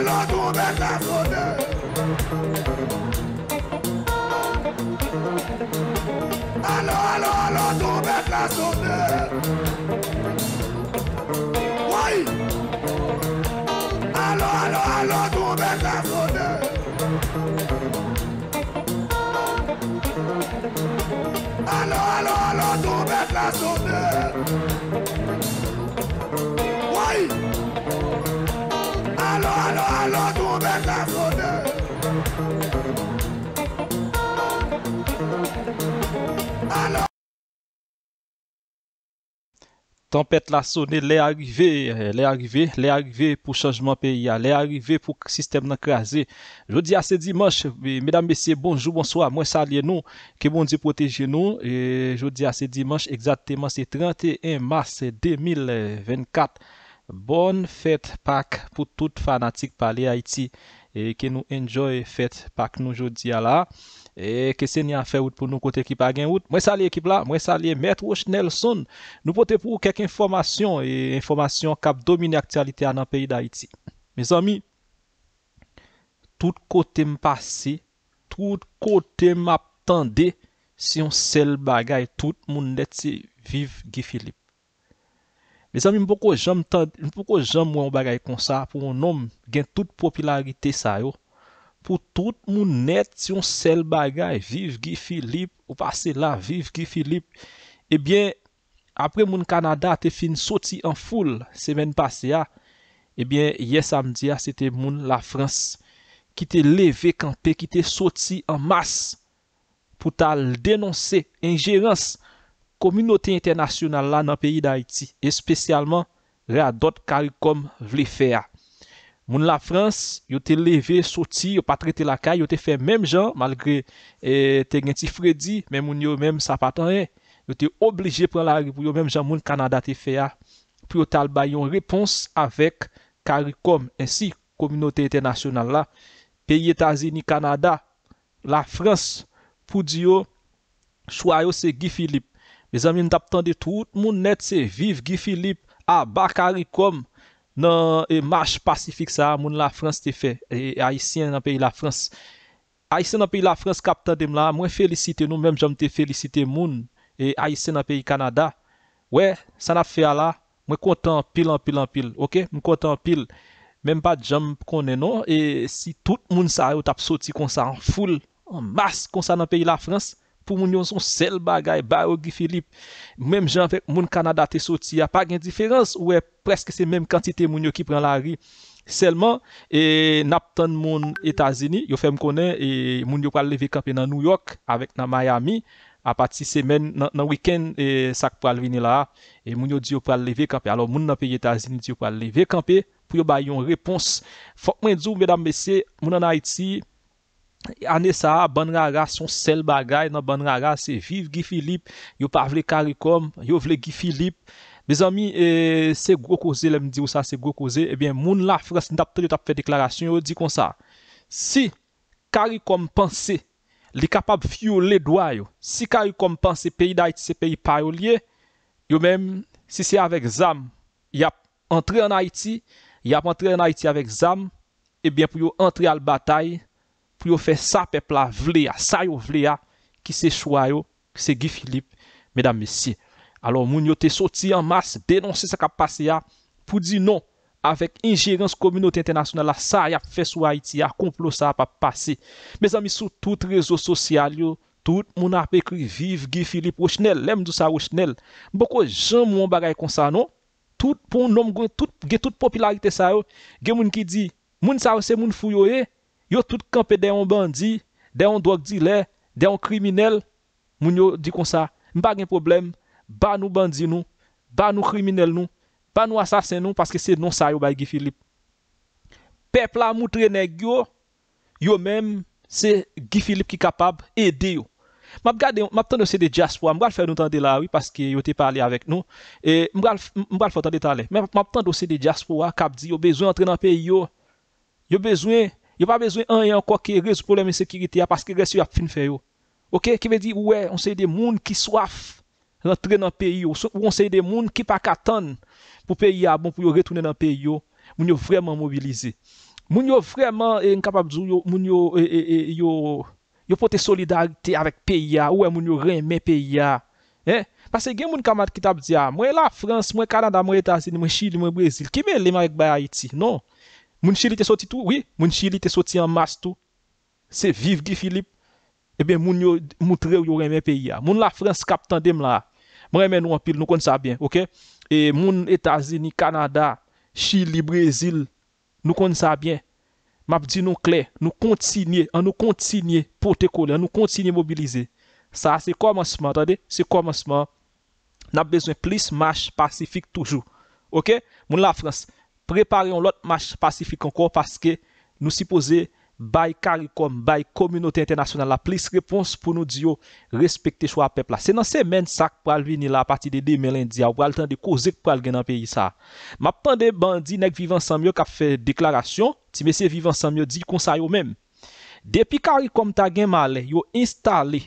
allons tomber la alors Allons, allons, allons tomber la Oui. Allons, allons, allons tomber la alors Allons, allons, allons tomber la Alon, doun mè la sone. Tempète la sone, lè arrivé, lè arrivé, lè arrivé pou chanjman peya, lè arrivé pou sistem l'ankraze. Jodi a se dimanche, mèdam messie, bonjou, bonsoi, mwen bon salye nou, ke moun di proteje nou. Jodi a se dimanche, exaktèman se 31 mars 2024. Bon fèt pak pou tout fanatik pale Haiti e ke nou enjoy fèt pak nou jodi ya la e kese ni an fè wout pou nou kote ekip agen wout Mwen sali ekip la, mwen sali Mert Wosh Nelson Nou pote pou kek informasyon e informasyon kap domine aktualite an an peyi da Haiti Me zami, tout kote mpase tout kote maptande si yon sel bagay tout moun neti vive Gifilip Me san mi mpoko jom mwen bagay kon sa pou moun nom gen tout popularite sa yo. Pou tout moun net si yon sel bagay, vive Guy Philippe, ou pase la, vive Guy Philippe. Ebyen eh apre moun Kanada te fin soti an foul semen pase ya, ebyen eh ye samdiya se te moun la Frans ki te leve kanpe ki te soti an mas pou tal denonse injerans. Komunote internasyonal la nan peyi da Haiti, espesyalman, re adot karikom vle fe a. Moun la Frans, yo te leve, soti, yo patrete la ka, yo te fe menm jan, malgre e, ten gen ti Fredi, menm moun yo menm sa patan e, yo te oblije pren la ripu, yo menm jan moun Kanada te fe a. Pyo talba yon repons avek karikom, ensi, komunote internasyonal la, peyi Etazini Kanada, la Frans, pou diyo, chwayo se Gi Philippe, Bizan mi nou tap tan de tout moun net se, Viv, Guy Philippe, Abakari, Kom, nan e mash pasifik sa, moun la Frans te fe, e Aisyen nan peyi la Frans. Aisyen nan peyi la Frans kap tan dem la, mwen felicite nou, mwen jom te felicite moun, e Aisyen nan peyi Kanada. We, san ap fe ala, mwen kontan pil, an pil, an pil, ok? Mwen kontan pil, menm pa jom konnen nou, e si tout moun sa re ou tap soti kon sa an foul, an mas kon sa nan peyi la Frans, pou moun yon son sel bagay, barogi filip, mem jan vek moun Kanada te soti, ya pa gen diferans, ou e preske se menm kantite moun yo ki pren la ri, selman, e nap ton moun Etazini, yo fe m konen, e moun yo pral leve kampe nan New York, avek nan Miami, apati semen nan wiken, e sak pral vini la, e moun yo diyo pral leve kampe, alo moun nan pe Etazini diyo pral leve kampe, pou yo bay yon repons, fok mwen djou mwen dam besi, moun nan Haiti, moun nan Haiti, ane sa, ban rara son sel bagay nan ban rara se viv Gifilip yo pa vle Karikom, yo vle Gifilip bez ami, e, se gro koze lem di ou sa, se gro koze ebyen moun la Frans, n tap tre tap fe deklarasyon yo di kon sa si Karikom panse li kapap vyo le dwayo si Karikom panse peyi d'Aiti se peyi parolye yo men, si se avek zam yap entre an Aiti yap entre an Aiti avek zam ebyen pou yo entre al batay yo men, si se avek zam pou yo fè sa pepla vle ya, sa yo vle ya, ki se chou a yo, ki se Guy Filipe, mèdame si. Alò, moun yo te soti an mas, denonsi sa kap pase ya, pou di non, avèk injeransi kominoti internasyonel la, sa ya fè sou Haiti ya, konplo sa ap ap pase. Mèdame sou, tout rezo sosyal yo, tout moun ap ekri, vive Guy Filipe ou chnel, lèm du sa ou chnel, mboko jan moun bagay kon sa non, tout pon nom gwen, ge tout popilarite sa yo, ge moun ki di, moun sa ou se moun fuyo e, eh? moun sa ou se moun fuyo e, Yo tout kampe de yon bandi, de yon drogdi le, de yon kriminel, moun yo di kon sa. M pa gen problem, ba nou bandi nou, ba nou kriminel nou, ba nou asasen nou, paske se non sa yo bay Gifilip. Pep la moutre neg yo, yo menm se Gifilip ki kapab ede yo. M ap tan dosye de diaspo, m gwa l fèl nou tan de la, oui, paske yo te pale avek nou, e m gwa l fèl tan de tale, m ap tan dosye de diaspo, kap di yo bezwen entre nan pe yo, yo bezwen... Yo pa bezwen an yon kwa ki rezu probleme sekirite ya paske resyo ap fin fe yo. Ok, ki ve di ouwe, on se yi de moun ki swaf rentre nan peyo. Ou on se yi de moun ki pa katan pou peyo ya bon pou yo retwene nan peyo. Moun yo vreman mobilize. Moun yo vreman enkapabzou, moun e, e, e, yo pote solidarite avek peyo ya. Ouwe, moun yo renme peyo ya. Pase gen moun kamad ki tabdia, ah, mwen la Frans, mwen Kanada, mwen Etasin, mwen Chile, mwen Brazil. Ki men lema ek bay Haiti? Non. Moun Chili te soti tou, oui, moun Chili te soti an mas tou, se viv gi Filip, ebe eh moun yo moutre ou yo remen peyi ya. Moun la Frans kapitan dem la, mwen remen nou an pil, nou kon sa bien, ok? E moun Etazini, Kanada, Chili, Brezil, nou kon sa bien. Map di nou kler, nou kontinye, an nou kontinye pote kole, an nou kontinye mobilize. Sa, se komansman, tade, se komansman, nap bezwen plis mash pasifik toujou, ok? Moun la Frans. Preparyon lot match pasifik ankon paske nou sipose bay Karikom, bay Komunote Internasyonal la plis repons pou nou diyo respekte chwa pepla. Se nan semen sak pral vini la pati de 2000 diya ou pral tan de kozek pral gen nan peyi sa. Ma pande ban di nek Vivant Samyo ka fe deklarasyon, ti mesi Vivant Samyo di konsay yo men. Depi Karikom ta gen male, yo instale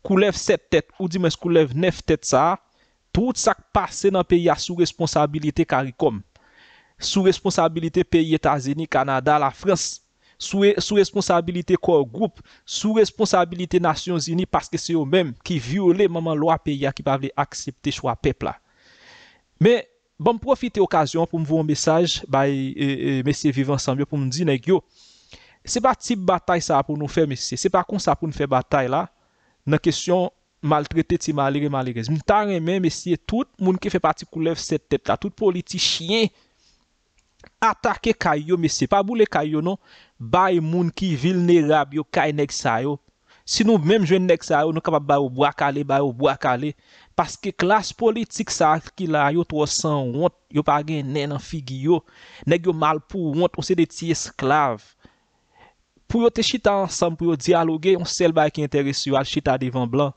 koulev 7 tet ou di men koulev 9 tet sa tout sak pase nan peyi a sou responsabilite Karikom. Sous responsabilité pays états-unis, Canada, la France. Sous responsabilité corps-groupe. Sous responsabilité nations-unis. Parce que c'est eux-mêmes qui violent la loi pays qui va accepter le choix des peuples. Mais, je bon, vais profiter de l'occasion pour vous envoyer un message. Monsieur Vivant Saint-Bien, pour me dire que ce n'est pas un type de bataille que nous faisons, monsieur. Ce n'est pas comme ça que nous faisons la bataille. La question de maltraitement et de malheur. Je vous remets, monsieur, tout le monde qui fait partie de cette tête-là. Toutes les politiciens. Atake kayyo me se pa boule kayyo nou Bay moun ki vil nerab yo kay nek sa yo Sinou mèm jwen nek sa yo nou kapap bay ou bwa kale, bay ou bwa kale Paske klas politik sa ki la yo 300 wont Yo pa gen nen an figi yo Neg yo mal pou wont, on se de ti esklav Pou yo te chita ansam, pou yo dialogue On sel bay ki enteres yo al chita devan blan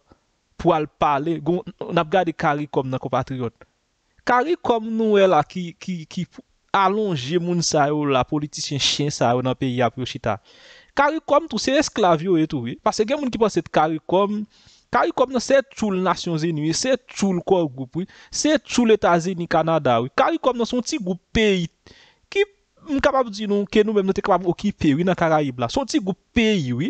Pou al pale, nap gade kari kom nan ko patriot Kari kom nou e la ki pou alonje moun sa yo la politisyen chen sa yo nan peyi apy o chita karikom tou se esklavyo e tou we pase gen moun ki panse te karikom karikom nan se choul nasyon ze nwi se choul kor goup we se choul etaze ni Kanada we karikom nan son ti goup peyi ki mkabab di nou ken nou menm nan te kabab okipi we nan karaib la son ti goup peyi we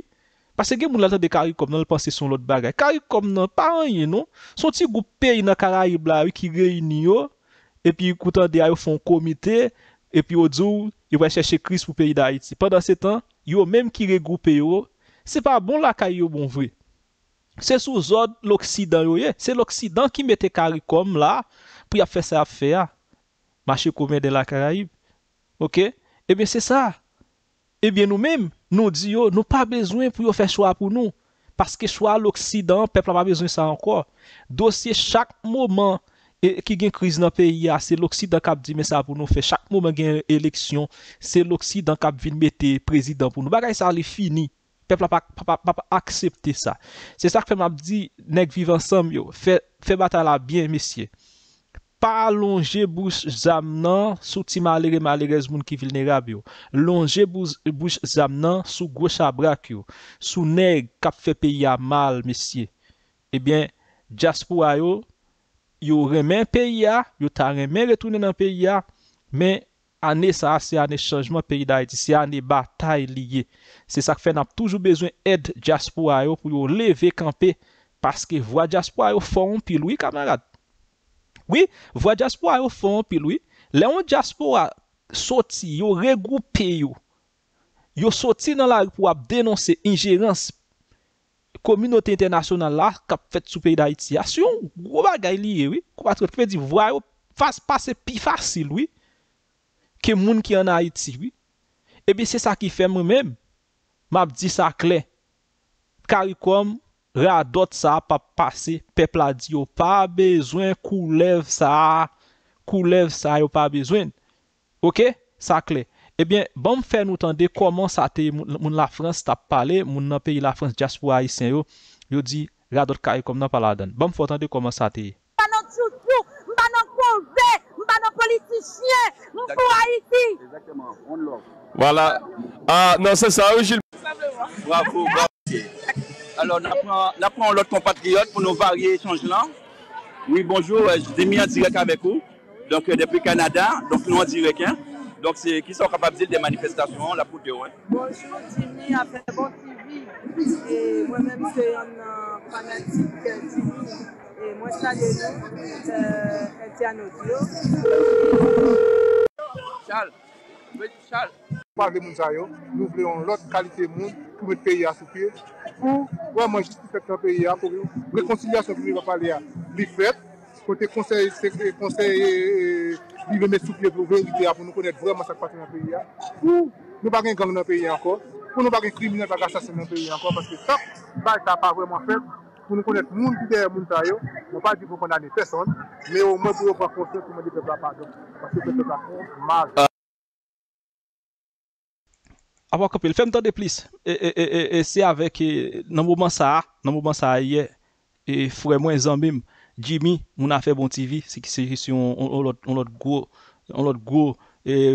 pase gen moun lalte de karikom nan l panse son lot bagay karikom nan paranyen nou son ti goup peyi nan karaib la we ki reyni yo epi koutan de a yo fon komite, epi yo dzou, yo wè chèche kris pou peyi da Haiti. Pendan se tan, yo mèm ki regroupe yo, se pa bon la kari yo bon vwe. Se sou zon l'Oksidan yo ye, se l'Oksidan ki mette kari kom la, pou ya fè se a fè a, mâche koumen de la Karaib. Ok? E bè se sa. E bè nou mèm, nou di yo, nou pa bezwen pou yo fè chwa pou nou. Paske chwa l'Oksidan, pepla pa bezwen sa anko. Dosye chak mouman, E ki gen kriz nan peyi ya, se l'Oksid an kap di me sa pou nou fe. Chak mouman gen eleksyon, se l'Oksid an kap vilmete prezidant pou nou. Bakay sa li fini, pepla pa pa pa pa pa aksepte sa. Se sa k fe mabdi, neg vivan sam yo, fe bata la bien mesye. Pa longe bouj zam nan, sou ti malere malerez moun ki vilne rab yo. Longe bouj zam nan, sou gwocha brak yo. Sou neg kap fe peyi ya mal mesye. Ebyen, eh jaspo a yo... Yo remen peyi ya, yo ta remen retounen nan peyi ya, men ane sa, se ane chanjman peyi da eti, se ane batay liye. Se sa k fe nan ap toujou bezwen ed Jaspo a yo pou yo leve kampe, paske vwa Jaspo a yo fon pi lwi kamarad. Oui, vwa Jaspo a yo fon pi lwi, le ane Jaspo a soti, yo regoupe yo, yo soti nan la ri pou ap denonse injeransi. Komunote internasyonan la kap fet soupey da Haiti. Asyon, gwa bagay liye, wè. Kwa patre, kwen di vwa yo, fase pase pi fasil, wè. Ke moun ki an Haiti, wè. Ebi, se sa ki fem mèm. Map di sa kle. Kari koum, radot sa apapase, pepla di, yo pa bezwen, kou lev sa, kou lev sa, yo pa bezwen. Ok, sa kle. Ebyen, bom fè nou tande koman sa teye moun la Frans tap pale, moun nan peyi la Frans jas pou Aiti sen yo, yo di, rado tka e kom nan pala dan. Bom fò tande koman sa teye. Mba nan choutou, mba nan kouze, mba nan politisyen, mba nan pou Aiti. Ebetèman, on lò. Voilà. Ah, nan se sa ou, Gilles. Bravo, bravo. Alors, nan pran lò ton patriot pou nou varie chanj lan. Oui, bonjou, euh, jdè mi an direk avèk ou. Donk, euh, depè Kanada, donk nou an direk an. Donk ki son kapavize de manifestasyon la pout bon, bon euh, de ouen. Bonjour, jim ni apèl bon ki vi. Mwen mèm se yon fanatik ki an ti vi. Mwen sa de nou, ente anot yo. Charles, mwen di Charles. Parle moun zayon, nou vreyon lòt kalite moun pou mè te peyi a soufye. Pou mwen mwen jist pe peyi a pou yon. Rekonsilyasyon pou yon va pali a li fèp. Pote konseye, konseye... Bive mè souk lèk lò, ven lèk lèk, pou nou konèt vreman sak pati nan peyi ya. Pou nou bagen gang nan peyi ya anko, pou nou bagen krimi nan bagan sasen nan peyi ya anko, paske tap, bag ta pa vreman fèk, pou nou konèt moun pide moun tayo, nou pa di pou konanè fè son, mè ou mè pou ou pa konsè, pou mè di pepla pati anko, paske pepla pati anko, mal. Awa ah, bon, kapil, fem tan de plis, e se avek nan mouman sa a, nan mouman sa a ye, e fure mwen zan bim. Jimmy moun a fe bon TV, se ki se jisi yon lot go, lot go,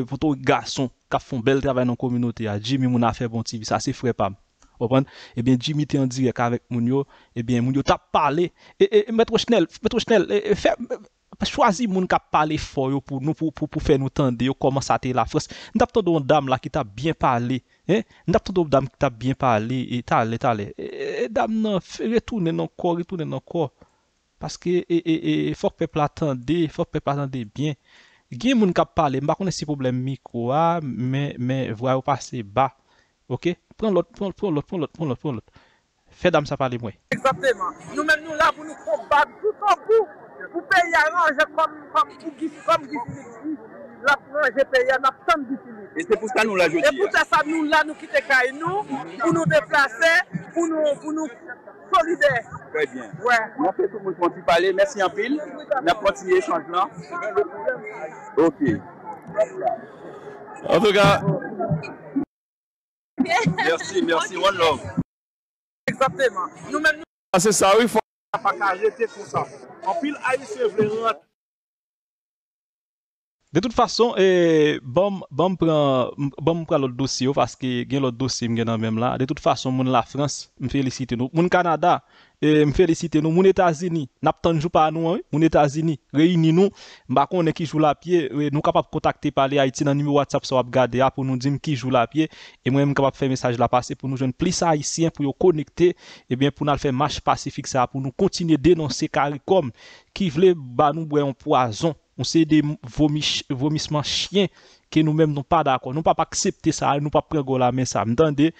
voto gar son, ka fon bel travay nan kominoti ya. Jimmy moun a fe bon TV, sa se fwe pa. Opan, ebyen eh Jimmy te yon direk avek moun yo, ebyen eh moun yo ta pale. E, e, mè tro chnel, mè tro chnel, fè, fè, chwazi moun ka pale fò yo pou nou, pou pou pou fè nou tende yo, koman sa te la fwes. Ndap tando yon dam la ki ta bien pale, e? Ndap tando yon dam ki ta bien pale, e, tale, tale. E, eh, e, dam nan, fè, retounen nan kò, retounen nan kò. Paske e, e, e fok pe platande, fok pe platande bien. Gye moun kap pale, mba konen si problem mi kwa, men vwa ou pase ba. Ok? Pron lout, pron lout, pron lout, pron lout, pron lout. Fè dam sa pale mwen. Exactement. Nou men nou la, vou nou kon babi tout an pou. Vou peye a ranje kom, kom, pou gif, kom gif, la pranje peye an ap san gif. E se pou sa nou la joti. E pou sa sa nou la nou kite kay nou, pou nou deplase, pou nou, pou nou... Près bien, mwen fè tou mouj moun ti pale, mèsi anpil, mèp kontinye chanj la. Non? Ok, an tou ka. Mèsi, mèsi, wèl lòm. Exactèman, nou mèm nou mèm. Asè sa, wè fòm, apakajè, tè tout sa. Anpil, aïsè vlejou. De tout fason, bon m pran lot dosyo, fask gen lot dosye m genan menm la. De tout fason, moun la Frans, m felisite nou. Moun Kanada, eh, m felisite nou. Moun Etazini, nap tanjou pa nou. Moun Etazini, reyni nou. Bakon, ne ki jou la pie. Eh, nou kapap kontakte pale Haiti nan nime WhatsApp sa wap gade. A pou nou di m ki jou la pie. E mwen m kapap fe mensaj la pase. Pou nou jen plisa Haitien, pou yo konekte. Ebyen eh pou nou al fe match pasifik sa. Pou nou kontine denonse karikom. Ki vle ba nou brey an poazon. On se de vomisman chien ke nou mem nou pa dakwa. Nou pa pa aksepte sa, nou pa prego la men sa. Mdande,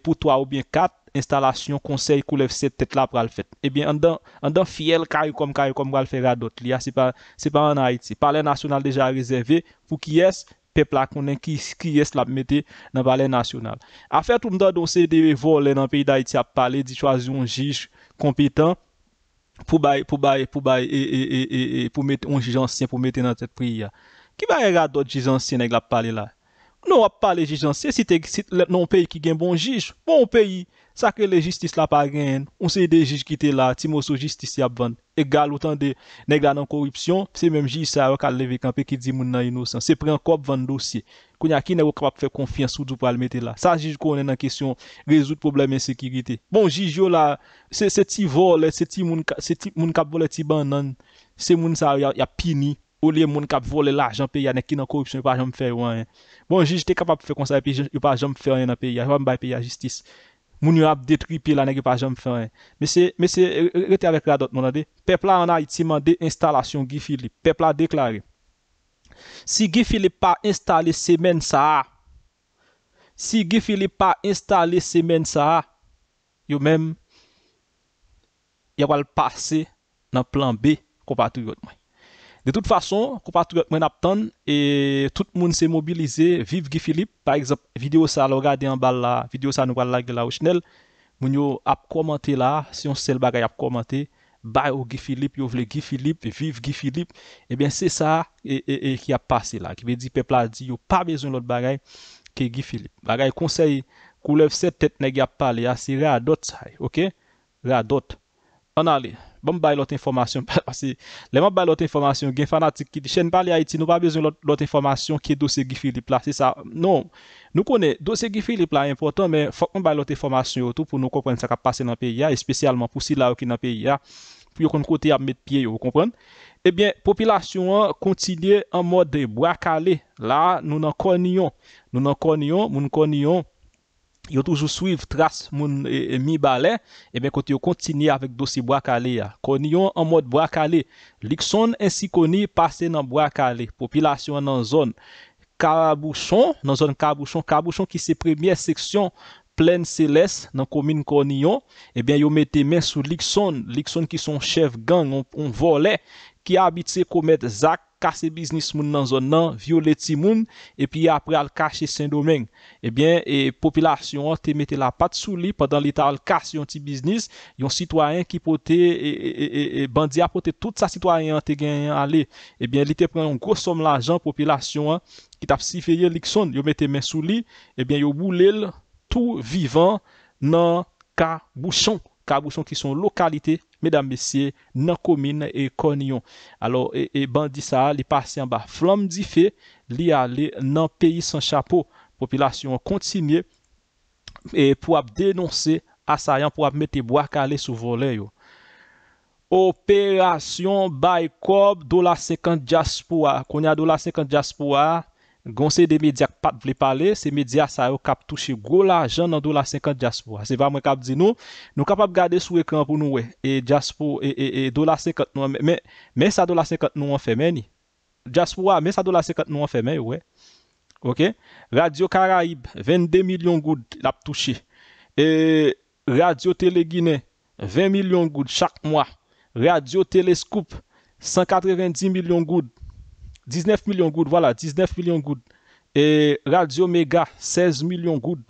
pou to a ou bien kat, instalasyon, konsey, koulef, set, tet la pral fet. Ebyen, an dan fiel kari kom kari kom pral fer a dot. Li a se pa an Haiti. Palen nasyonal deja rezerve pou ki es pepla konen ki es la mette nan palen nasyonal. Afet, mdande, on se de volen an peyi da Haiti ap pale di chwazyon jish kompetan. pou bay, pou bay, pou bay, e, e, e, e, e, pou mette, un jizansyen pou mette nan te priya. Ki ba rey rade do jizansyen neg la pale la? Non wap pale jizansyen, si te, si, non peyi ki gen bon jiz, bon peyi, sakre le jistis la pa gen, ou se de jiz ki te la, ti moso jistis si ap vande, egal ou tan de neg la nan korupsyon, se menm jiz sa wak aleve kanpe ki di moun nan inosan, se pren kop vande dosye. Koun ya ki nan yo kapap fè konfian sou dupal metè la. Sa jiji konen nan kesyon rezout probleme sekirite. Bon jiji yo la, se ti vole, se ti moun kap vole ti ban nan, se moun sa ya pini, ou li moun kap vole la janpe ya nan ki nan korupsyon yon pa janm fè wè. Eh. Bon jiji te kapap fè kon sa yon pa janm fè wè nan pe ya, yon pa yon bay pe ya jistis. Moun yon ap detripe la nan yon pa janm fè wè. Eh. Mè se, mè se, rete avèk la dot nou nan de, pepla an a iti mande instalasyon gifili, pepla deklare. Si Gifilip pa installe semen sa a, si Gifilip pa installe semen sa a, yo men, yawal pase nan plan B, kopatou yot mwen. De tout fason, kopatou yot mwen ap ton, e tout moun se mobilize, vive Gifilip. Par exemple, video sa lo gade yon bal la, video sa nou gwa lag la ou chenel, moun yo ap komante la, si yon sel bagay ap komante. Bay ou gifilip, yo vle gifilip, vif gifilip, ebyen eh se sa e ki ap pase la. Ki be di pepla di yo pa bezon lot bagay ki gifilip. Bagay konsey kou lev se tetne ki ap pale ah, ya si re adot say. Ok? Re adot. An ale. Ba m bay lote informasyon, lèman bay lote informasyon gen fanatik ki di chen pali Haiti, nou ba bezon lote informasyon ki dosye gifilip la, se sa. Non, nou kone, dosye gifilip la e importan, men fok m bay lote informasyon yo tou pou nou kompren se ka pase nan peyi ya, espesyalman pou si la yo ki nan peyi ya, pou yo kon kote ya met piye yo, kompren. Ebyen, eh popilasyon an kontinye an mode boya kale, la nou nan konyon, nou nan konyon, moun konyon. Yo toujou swiv tras moun e, e, mi balè, e ben kote yo kontinye avèk dosi Boakale ya. Koniyon an mod Boakale, Likson ensi koni pase nan Boakale. Popilasyon nan zon Kabouchon, nan zon Kabouchon, Kabouchon ki se premiè seksyon plèn selès nan komin koniyon, e ben yo mette men sou Likson, Likson ki son chev gang, un volè ki abite komèd Zak, Kase biznis moun nan zon nan, viole ti moun, e pi apre al kase sen domen. Ebyen, e popilasyon te mette la pat sou li, padan li ta al kase yon ti biznis, yon sitwayen ki pote, e, e, e, e bandi apote tout sa sitwayen te gen yon ale. Ebyen, eh li te pren yon gosom la jan, popilasyon an, ki ta psifeye lik son, yo mette men sou li, ebyen, eh yo boulel tou vivan nan ka bouchon. Ka bouchon ki son lokalite kabouchon. Medan mesye nan komine e konyon. Alo e bandi sa li pasen ba flam di fe li ale nan peyi san chapo. Popilasyon konti miye e pou ap denonse asayan pou ap mete bwa ka ale sou volen yo. Operasyon baykob do la sekant jaspuwa. Konya do la sekant jaspuwa. Gon se de medya ki pat vle pale, se medya sa yo kap touche gro la ajan nan do la 50 jaspo. Se va mwen kap di nou, nou kap ap gade sou ekran pou nou we. E jaspo, e, e, e do la 50 nou an, men sa do la 50 nou an femen ni. Jaspo wa, men sa do la 50 nou an femen ou we. Ok, radio Karaib, 22 milyon goud lap touche. E radio Tele Guinea, 20 milyon goud chak mwa. Radio Telescope, 190 milyon goud. 19 milyon goud, wala, 19 milyon goud. E, Radio Mega, 16 milyon goud.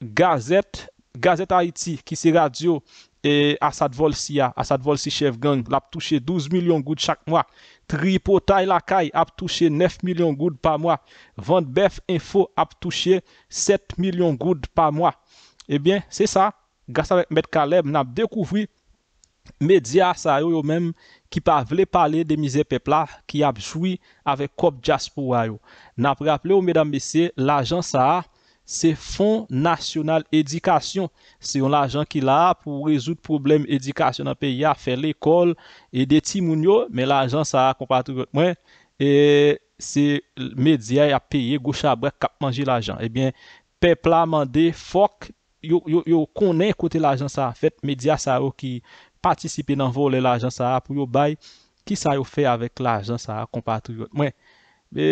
Gazet, Gazet Haiti, ki se radio, e, Asad Volsia, Asad Volsichev Gang, ap touche 12 milyon goud chak mwa. Tripotay lakay, ap touche 9 milyon goud pa mwa. Vandebef Info, ap touche 7 milyon goud pa mwa. Ebyen, eh se sa, gasa met kalem, nan ap dekouvri medya sa yo yo menm, ki pa vle pale de mize pepla ki abjoui avek kop jaspo wanyo. Napre aple ou medan mesye, l'ajan sa a, se fon nasyonal edikasyon. Se yon l'ajan ki la a pou rezout problem edikasyon an pe ya fe l'ekol e deti moun yo, men l'ajan sa a kompati mwen, e se medya ya peye gosha brek kap manji l'ajan. Ebyen, eh pepla mande fok yo konen kote l'ajan sa a, fet medya sa a ou ki... Patisipe nan vole la ajan sa apou yo bay Ki sa yo fe avèk la ajan sa apou kompatri yo Mwen E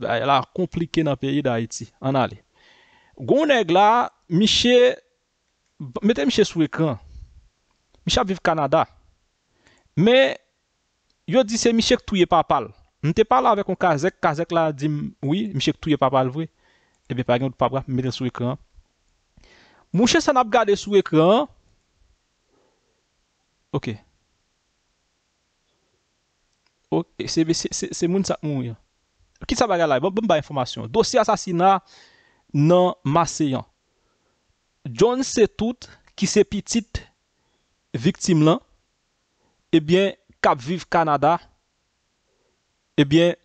la komplike nan peyi da iti An ale Gounèk la Mète Mèche sou ekran Mèche ap viv Kanada Mè Yo di se Mèche ktouye papal Mète pala avèk an kazèk Kazèk la di moui Mèche ktouye papal vwe Ebe eh pagyon dupap wap mète sou ekran Mèche san ap gade sou ekran Ok, se moun sa moun yon. Ki sa baga la, bon bon ba bon, informasyon. Dosye asasina nan mase yon. Joun se tout ki se pitit viktim lan, ebyen, eh Kapviv Kanada, ebyen, eh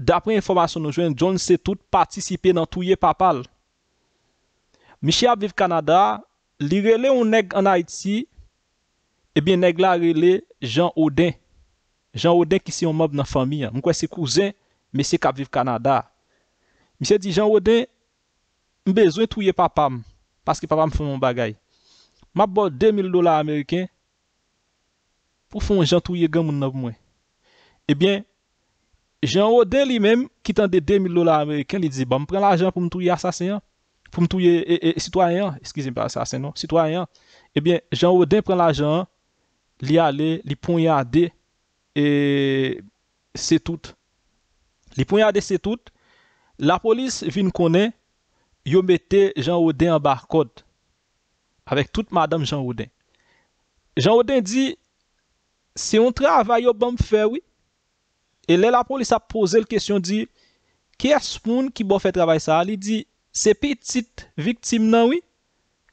da pre informasyon nou jwen, joun se tout patisipe nan touye papal. Michiap Viv Kanada, li rele ou neg an Haiti, Ebyen neg la rele Jean Audin Jean Audin ki si yon mob nan fami Mwen kwen se kouzen Mwen se kap viv Kanada Mwen se di Jean Audin Mwen bezwen touye papa mwen Paske papa mwen foun mwen bagay Mwen bo 2.000 dolar Ameriken Pou foun Jean touye gen mwen nan mwen Ebyen Jean Audin li men Kitande 2.000 dolar Ameriken Mwen bon, pren la jan pou mwen touye asasen Pou mwen touye sitwayen e, e, e, non, Ebyen Jean Audin pren la jan an li alè, li pon yade, e se tout. Li pon yade se tout, la polis vin konè, yo mette Jean Audin an barcode, avek tout madame Jean Audin. Jean Audin di, se yon travay yo banm fè wè, e lè la polis a pose l kèsyon di, kè yas moun ki bo fè travay sa? Li di, se petit viktim nan wè,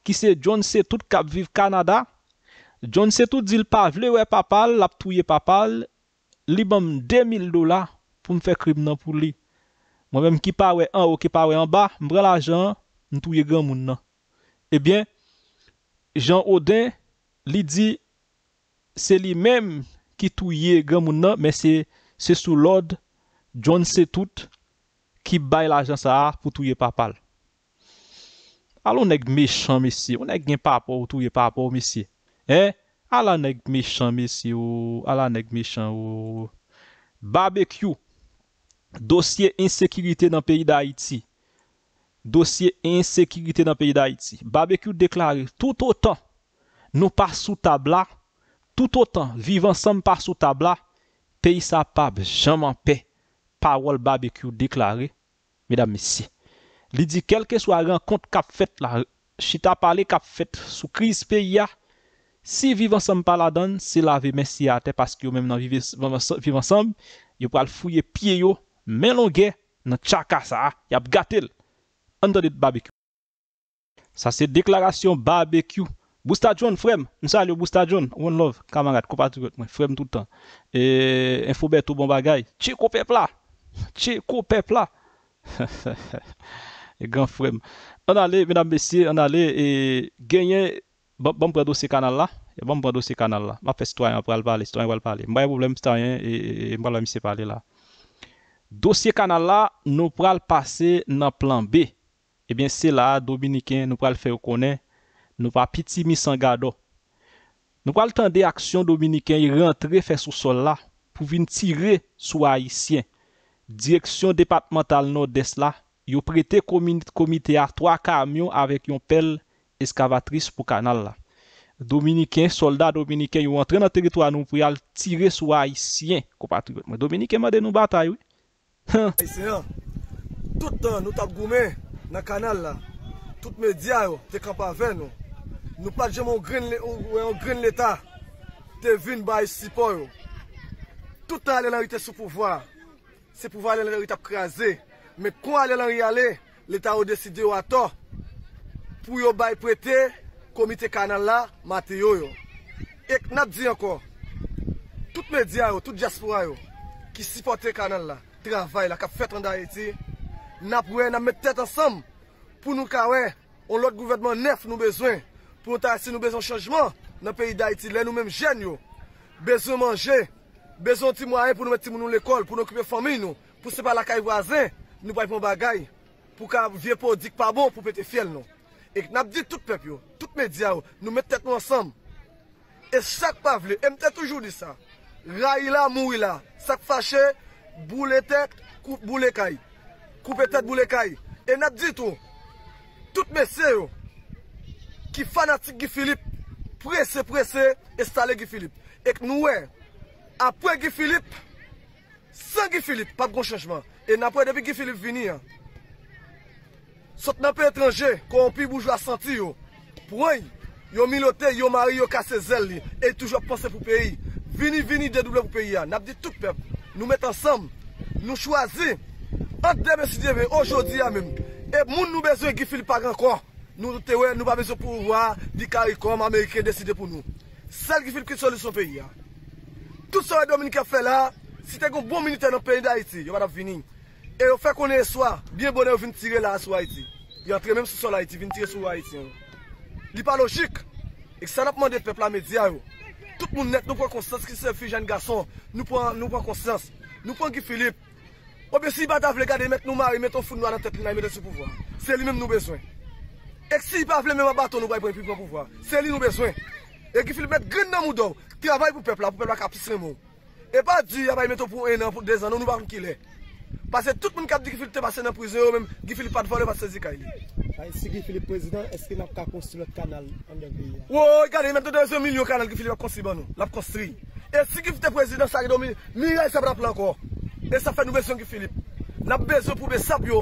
ki se joun se tout kap viv Kanada, John Setout di l pavle wè papal, lap touye papal, li bom 2000 dola pou m fè krib nan pou li. Mwen mèm ki pa wè an ou ki pa wè an ba, mbre la jan, m touye gen moun nan. Ebyen, eh Jean Audin li di, se li mèm ki touye gen moun nan, mèm se sou lòd, John Setout ki bay la jan sa ar pou touye papal. Alon nèk mechan mesye, alon nèk gen papal ou touye papal ou mesye. He, eh, ala neg mechan mesye ou, ala neg mechan ou. Babek you, dosye insekirite nan peyi da Haiti. Dosye insekirite nan peyi da Haiti. Babek you deklare tout otan nou pa sou tabla. Tout otan vivan sam pa sou tabla. Peyi sa pab, jam an pe. Parol babek you deklare. Medan mesye. Li di kelke sou a renkont kap fet la. Chita pale kap fet sou kriz peyi ya. Si vive ansam pala dan, se lave mesi ate, paski yo menm nan vive ansam, yo pral fuyye piye yo, men longe, nan chaka sa a, yap gatel. Andanit barbekyou. Sa se deklarasyon barbekyou. Busta John frem. Nsa li yo Busta John. One love. Kamarad, kompatriot. Frem toutan. E info beto bon bagay. Tche ko pepla. Tche ko pepla. E gran frem. An ale, menam mesi, an ale, genyen... Bom bon pre dosye kanal la, e bom pre dosye kanal la. Ma fe sitwa yon, pral pral, sitwa yon pral pral. Mwen mwen mwen mwen s'yon, e mwen mwen mwen mwen se pral la. Dosye kanal la, nou pral pase nan plan B. E eh bè se la, Dominikin, nou pral fè yon konen, nou pral piti mi sangado. Nou pral tande aksyon Dominikin, yon rentre fè sou sol la, pou vin tire sou Aisyen. Direksyon departemental nou des la, yon prete komite a 3 kamyon avek yon pel eskavatris pou kanal la. Dominiken, soldat Dominiken, yon wantre nan teritwa nou pou yal tire sou Aisyen. Dominiken maden nou batay. Aisyen, tout an nou tap goume nan kanal la. Tout medya yo, te kap aven yo. Nou pat jem ou en grin l'Etat te vin ba Aisyen. Tout an lè nan yote sou pouvoi. Se pouvoi lè nan yote ap kreaze. Me kwa lè nan yale, l'Etat ou deside ou ato. pou yo bay prete komite kanal la, mate yo yo. Ek nat di ankon, tout medya yo, tout diaspora yo, ki sipote kanal la, travay la, kap fet an da Haiti, nap wè, nap met tèt ansam, pou nou kawè, on lòt gouvernement nef nou bezwen, pou nou taresi nou bezon chanjman, nan peyi da Haiti lè nou mèm jen yo, bezon manje, bezon ti mwaen pou nou met ti mounou l'ekol, pou nou koupè fomil nou, pou se pa la kaj wazen, nou bay pou bagay, pou ka vie pou dik pa bon, pou pe te fiel nou. Ek nap di tout pep yo, tout me diya yo, nou me tet nou ansanm. E chak pa vle, e mte toujou di sa. Ra ila, mou ila, sak fache, bou le tet, koupe bou le kay. Koupe tet, bou le kay. E nap di tou, tout me se yo, ki fanatik Gifilip, prese prese, estale Gifilip. Ek nou we, apre Gifilip, san Gifilip, pa pou kon chanjman. E napre depi Gifilip vini ya. Sot nan pe etranje, koronpi boujou la santi yo. Pwen, yo milote, yo mari, yo kase zel li, e toujwa panse pou peyi. Vini, vini, dedouble pou peyi ya. Nap di tout pep, nou met ansam, nou chwazi, an deme si deme, ojodi ya menm. E moun nou bezo e gifili pa gran kon. Nou tewe, nou ba bezo pou ouwa, di karikon, ameike, deside pou nou. Sel gifili ki soli sou peyi ya. Tout sewe Dominika Fela, si tego bon minite nan peyi da iti, yo vada vini. E ou fè konè e swa, biè bonè ou vin tirè la sou Haiti. Yantre mèm sou sol Haiti, vin tirè sou Haiti. Li pa logik, ek san ap mande pepla medya yo. Tout moun net nou pwen konsens, ki se fi Jeanne Gasson, nou pwen konsens. Nou pwen ki Filip, ou biè si i bada vle gade met nou mari, met nou foun nou anan tet ni la, yon met de sou pouvoi. Se li mèm nou beswen. Ek si i bada vle mèman baton, nou bay pwen pouvoi. Se li nou beswen. Ek ki Filip met grin nan mou do, travay pou pepla, pou pepla kapis remon. E ba di, yabay met nou pou enan, pou dezan, nou bay mwen kilè. Pase tout moun kap di Gifilip te basen nan pouzyon ou men, Gifilip padvore va sezi ka ili. A, e si Gifilip pouzyon, eske nan pou ka konstri lout kanal an de vi? Ou, ou, ou, e kane, e men do de vezon milyon kanal Gifilip a konstri ban nou, nan pou konstri. E si Gifilip pouzyon sa agi do milyon, milyon e sabra plan kou. E sa fè nou besyon Gifilip. Nan pou besyon poube sap yo,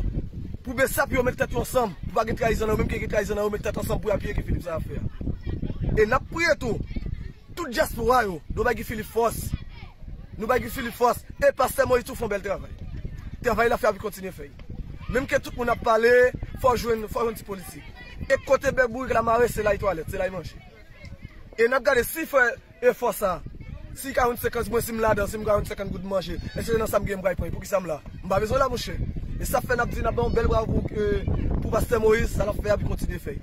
poube sap yo men ketet yo ansam, pouba gen traizan an ou men ke gen traizan an ou men ketet ansam pou ya piye Gifilip sa va fè. E nan pouye tou, tout jaspo wanyo, nou bay Gifilip fos, Mèm ke tout moun ap pale, fò jwen fò jwen ti politik. E kote be bouri k la mare, se la yi toalet, se la yi manje. E nat gade, si fò sa, si ka yon sekan, si mladen, si mga yon sekan goud manje, e se nan sam gen mbra yi pon, pou ki sam la. Mba bezon euh, la mouche. E sa fè nat di nan bon bel bravou pou basta Moris, ala fè yon kontine fè.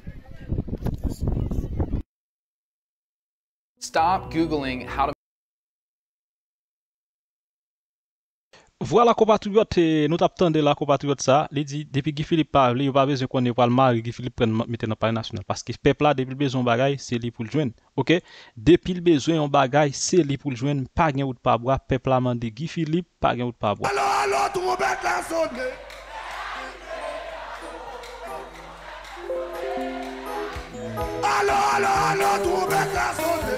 Vwa lakopatriyot, nou tap tande lakopatriyot sa, li di, depi Gifilip pa, li yo pa vezen konye wal ma, Gifilip pren meten nan pari nasyonal. Paske pepla depil bezon bagay, se li pou ljwen. Ok? Depil bezon bagay, se li pou ljwen, pa gen wout pa wap, pepla mande Gifilip, pa gen wout pa wap. Alo, alo, tou mwen bete la sonde! Alo, alo, tou mwen bete la sonde!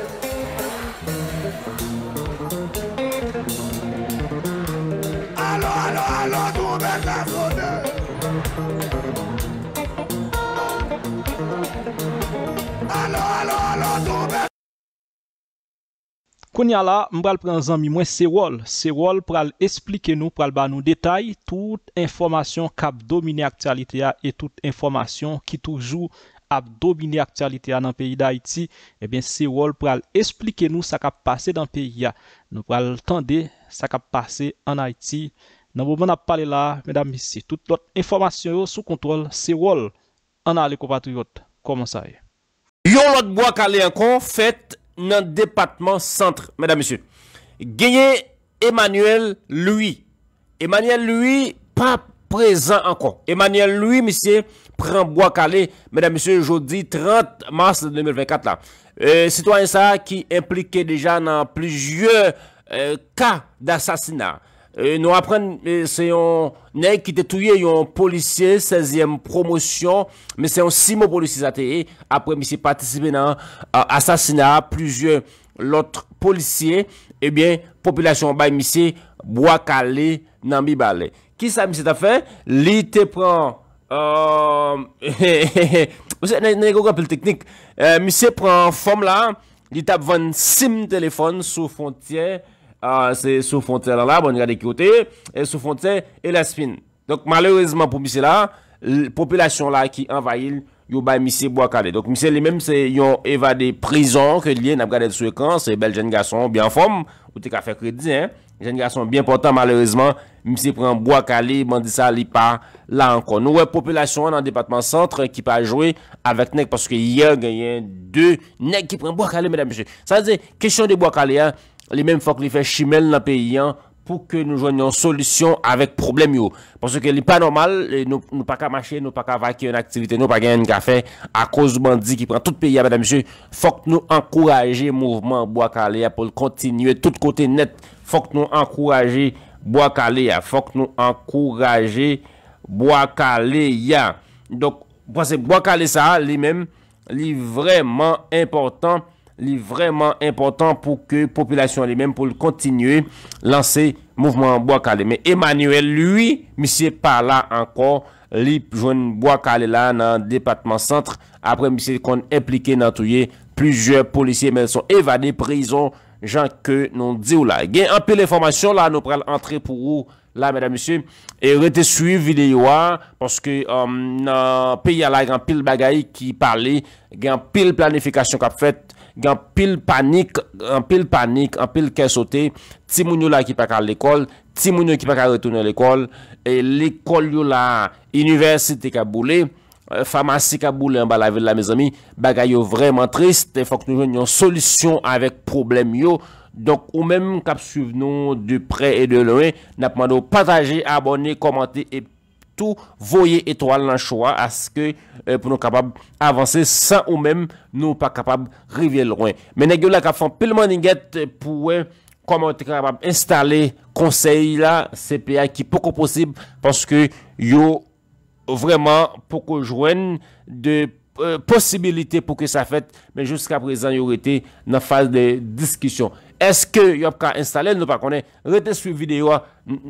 Konya la, mbral pren zan mi mwen se wol Se wol pral esplike nou pral ban nou detay Tout informasyon kap domine aktualitea E tout informasyon ki toujou ap domine aktualitea nan peyi da Haiti E eh ben se wol pral esplike nou sa kap pase dan peyi ya Mbral tende sa kap pase an Haiti Nan bo mwen ap pale la, medan misi Tout lot informasyon yo sou kontrol se wol An ale kompatriot, komonsa e Yon lot Boakale an kon fèt nan depatman centre. Mèdamisye, genye Emmanuel Louis. Emmanuel Louis pa prezant an kon. Emmanuel Louis, misye, pren Boakale, mèdamisye, jodi 30 mars 2024 la. Euh, citoyen sa ki implike deja nan plijye ka euh, dasasina. Euh, nou apren euh, se yon ney ki tetouye yon polisye sezyem promosyon Me se yon simo polisye zateye Apre misye patisipe nan euh, asasina Plusye lotre polisye Ebyen, eh popilasyon bay misye Boakale, Nambibale Kisa misye ta fe? Li te pran Ehehehe Mise nan yon gogan pil teknik Misye pran fom la Li tap van sim telefon sou fontye Ah, se sou fonter la la, bon yon gade kiote, e sou fonter e la spin. Donk malerizman pou misi la, l popelasyon la ki envayil, yon bay misi bo akale. Donk misi li menm se yon evade prizon, ke liye nan gade de sou ekran, se bel jen gason, bi an fom, ou te ka fe kredi, jen gason bi an portan malerizman, misi pren bo akale, bon di sa li pa la an kon. Nou wè, popelasyon an an depatman sentre, ki pa jowe avet nek, paske yon ganyen de nek ki pren bo akale, mèdam misi. Sa zè, kesyon de bo akale a, Li men fok li fe chimel nan peyan pou ke nou jwanyon solisyon avek problem yo. Ponso ke li pa normal, eh, nou pa ka mache, nou pa ka vake yon aktivite, nou pa gen yon kafe. A kozouman di ki pran tout peyan, mwen monsye, fok nou ankouraje mouvman Boakale ya pou l kontinye. Tout kote net, fok nou ankouraje Boakale ya. Fok nou ankouraje Boakale ya. Donk, ponse Boakale sa li men, li vreman importan. li vreman impotant pou ke populasyon li men pou l kontinye lanse mouvman Boakale. Men Emanuelle, lui, misye parla ankon li joun Boakale la nan depatman sentre apre misye kon implike nan touye plujer polisye men son evade prizon jan ke non di ou la. Gen an pil informasyon la, nou pral antre pou ou la, mèdam misye, e rete suiv videyo a, porske um, nan pi ya la gen pil bagay ki parli, gen pil planifikasyon kap fèt Gan pil panik, an pil panik, an pil kesote, ti moun yo la ki pa ka l'ekol, ti moun yo ki pa ka retounen l'ekol, e l'ekol yo la inyversite ka boule, famasi e ka boule an ba la vil la mizami, bagay yo vreman trist, e fok nou joun yon solisyon avek problem yo, donk ou menm kap suvenon du pre et de lwen, napman nou pataje, abone, komante et partage. tout voyer etoal nan choua aske euh, pou nou kapab avanse san ou men nou pa kapab revye lwen. Men a gyo la kap fon pil man inget pou we komo te kapab instale konsey la CPI ki poko posib paske yo vreman poko jwen de euh, posibilite pou ke sa fet men jouska prezan yo rete nan faz de diskisyon. Eske yo ap ka instale nou pa konen rete sou videyo a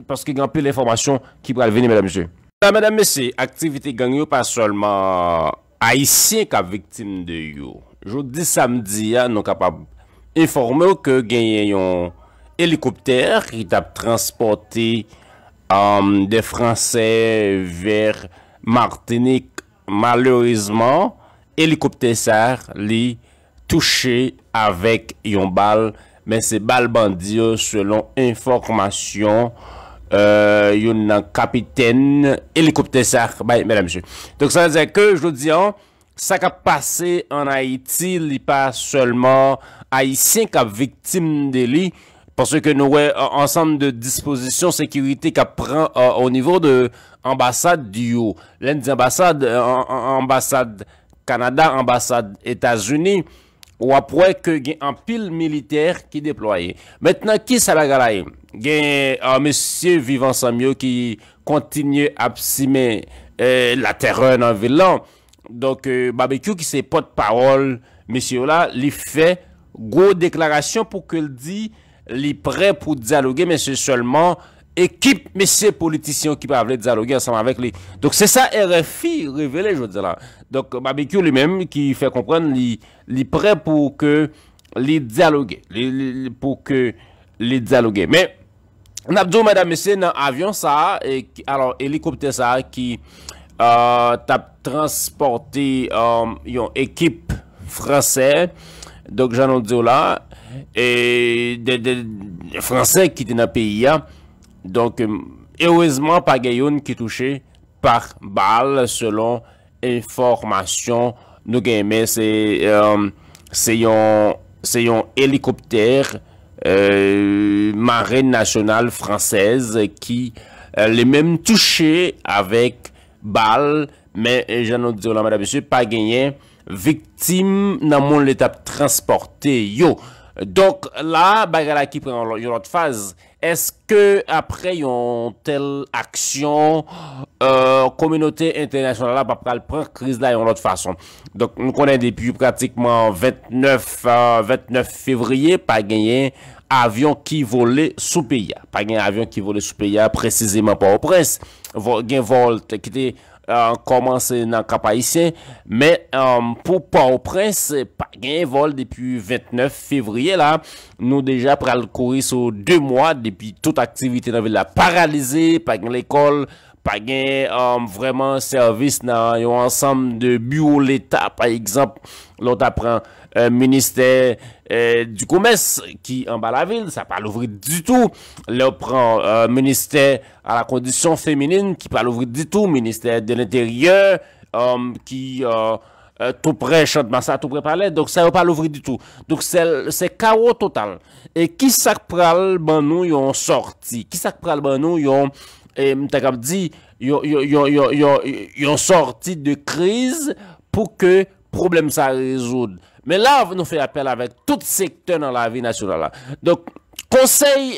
paske yon pil informasyon ki pral veni men a monsye. Madame, messe, aktivite gen yon pa solman Aisyen ka viktim de yon Joudi samdi ya Non kapab informe Ke genyen yon Helikopter ki tap transporte euh, De franse Ver Martinique Malorizman helikopter ser Li touche Avèk yon bal Men se bal bandi yo Selon informasyon euh, capitaine hélicoptère ça donc mesdames ça veut je hein, ça ça vous que, jlo ça a passé en Haïti li pas seulement qui a victime de l'it. parce que nous un ensemble de dispositions sécurité qui prend euh, au niveau de l'ambassade du haut l'ambassade euh, ambassade Canada ambassade États-Unis Ou apwè ke gen an pil militer ki deploye. Mètnen ki sa la garae? Gen an ah, mèsyè Vivant Samyo ki kontinye apsime eh, la terren an vilan. Donk eh, Babekyo ki sey pot parol, mèsyè ou la, li fè gwo deklarasyon pou ke li di li prè pou dialogè mèsyè seulement ekip mese politisyon ki pa avle diyaloge asanman vek li. Dok se sa RFI revele, jwa diyo la. Dok Mabekyo li menm ki fe kompren li pre pou ke li diyaloge. Li pou ke li diyaloge. Me, nabdou mada mese nan avyon sa alor helikopte sa ki euh, tap transporte euh, yon ekip franse dok janon diyo la e franse ki te nan peyi ya Donk ewezman euh, pa gen yon ki touche par bal selon informasyon nou gen men euh, se yon helikopter euh, marine nasyonal fransez ki le men touche avek bal. Men jan nou diyo la mada besye pa genyen viktim nan moun letap transporte yo. Donk la bagara ki pren yon lot faze. Eske apre yon tel aksyon euh, kominote internasyon la pa pral pral kriz la yon lot fason. Donk nou konen depi pratikman 29 euh, fevriye pa genyen avyon ki vole soupeya. Pa genyen avyon ki vole soupeya, preziseman pa ou pres, genyen volte ki te... an komanse nan kapayisyen men pou pa ou pres pa gen vol depu 29 fevriye la nou deja pral kori sou 2 mwa depi tout aktivite nan vil la paralize pa gen l'ekol pa gen vreman servis nan yon ansam de bioleta pa ekzamp lout apren Euh, Ministè euh, du Goumès ki an ba la vil, sa pa louvri di tou. Le ou pran euh, Ministè a la Kondisyon Féminine ki pa louvri di tou, Ministè de l'Intérieur ki tout prè Chante-Massa tout prè palè, donc sa ou pa louvri di tou. Donc se kawo total. E kisak pral ban nou yon sorti, kisak pral ban nou yon, e mta kap di, yon sorti de kriz pou ke problem sa rezoud. Men la nou fè apel avèk tout sektè nan la vi nasyonal la. Dok konsey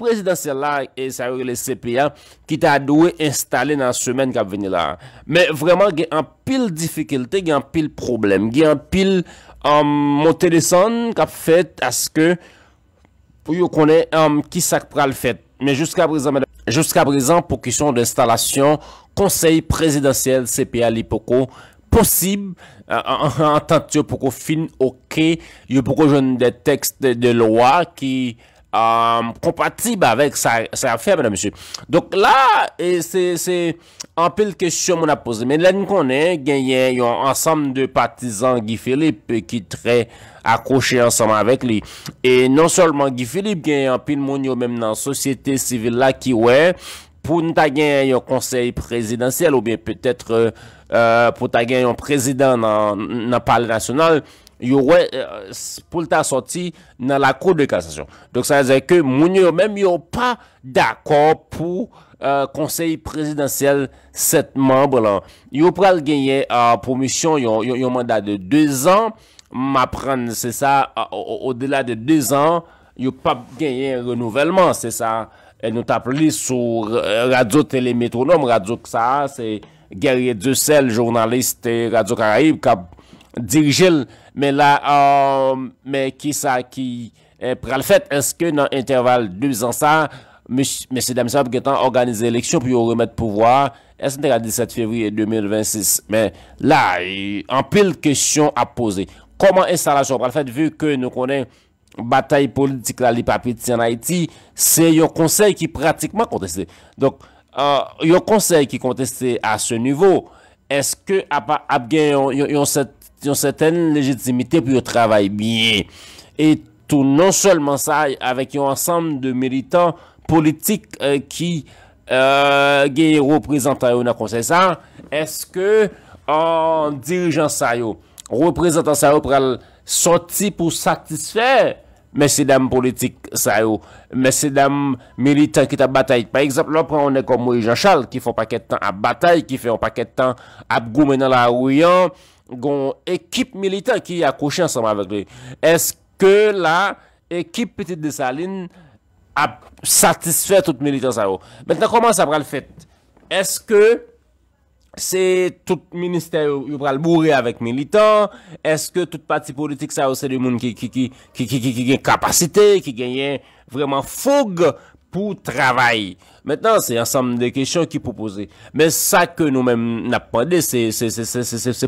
prezidansyèl la e sa yore le CPA ki ta douè installè nan semen kap veni la. Men vreman gen an pil difikilte, gen an pil problem, gen an pil euh, motè desan kap fèt aske pou yo konè ki sak pral fèt. Men jouska prezant pou kisyon de installasyon, konsey prezidansyèl CPA Lipoko, Pousib, an euh, tant yo pou ko fin oke, yo pou ko joun de tekst de loa ki kompatib avèk sa fèm, mè nan mè sè. Donk la, se anpil kèsyon moun apose, mè nan konen genyen yon ansam de patizan Guy Philippe ki tre akouche ansam avèk li. E non solman Guy Philippe genyen anpil moun yo mèm nan sosyete sivil la ki wè, pou nou ta genyen yon konsey presidansyel ou bien pètètre... Euh, Euh, pou ta gen yon prezident nan pale nasyonal, euh, pou ta soti nan la kou de kastasyon. Moun yo menm yo pa d'akon pou konsey euh, prezidentsel set membre lan. Yo pral genye promisyon yon mandat de 2 an, ma pran se sa, o delat de 2 an, yo pa genye renouvellman, se sa, e nou ta pli sou radzo telemetronom, radzo ksa, se... Gerye Dussel, jounanliste Radyo Karaib, ka dirijil, men la, euh, men ki sa euh, ki, pral fèt, eske nan intervall 2 ansa, M. Damisab, gen tan organize eleksyon, pou yo remet pouvoar, eske nan 17 fevriye 2026, men la, an pil kèsyon ap pose, koman es sa la joun, pral fèt, vu ke nou konen batay politik la li papit, ti an Haiti, se yo konsey ki pratikman konteste. Donk, Euh, yon konsey ki konteste a se nivou, eske ap gen yon seten lejitimite pou yon travay biye? E tou non solman saye avek yon ansam de militan politik ki euh, euh, gen yon reprezentan yo nan konsey sa, eske an dirijan saye yo reprezentan saye yo pral soti pou satisfè? Mesè dam politik sa yo, mesè dam militan ki ta batay. Par exemple, lò pre, onè kon mouye Jean Charles ki fè un paket tan ap batay, ki fè un paket tan ap goumenan la wiyan, goun ekip militan ki akouchi ansama avèk li. Eske la ekip petit de Saline ap satisfè tout militan sa yo? Mètèn koman sa pral fèt? Eske... Se tout minister yo pral bourre avek militan, eske tout pati politik sa yo se di moun ki gen kapasite, ki genyen vreman foug? pou travay. Metan, se ansam de kesyon ki pou pose. Men sa ke nou men napande, se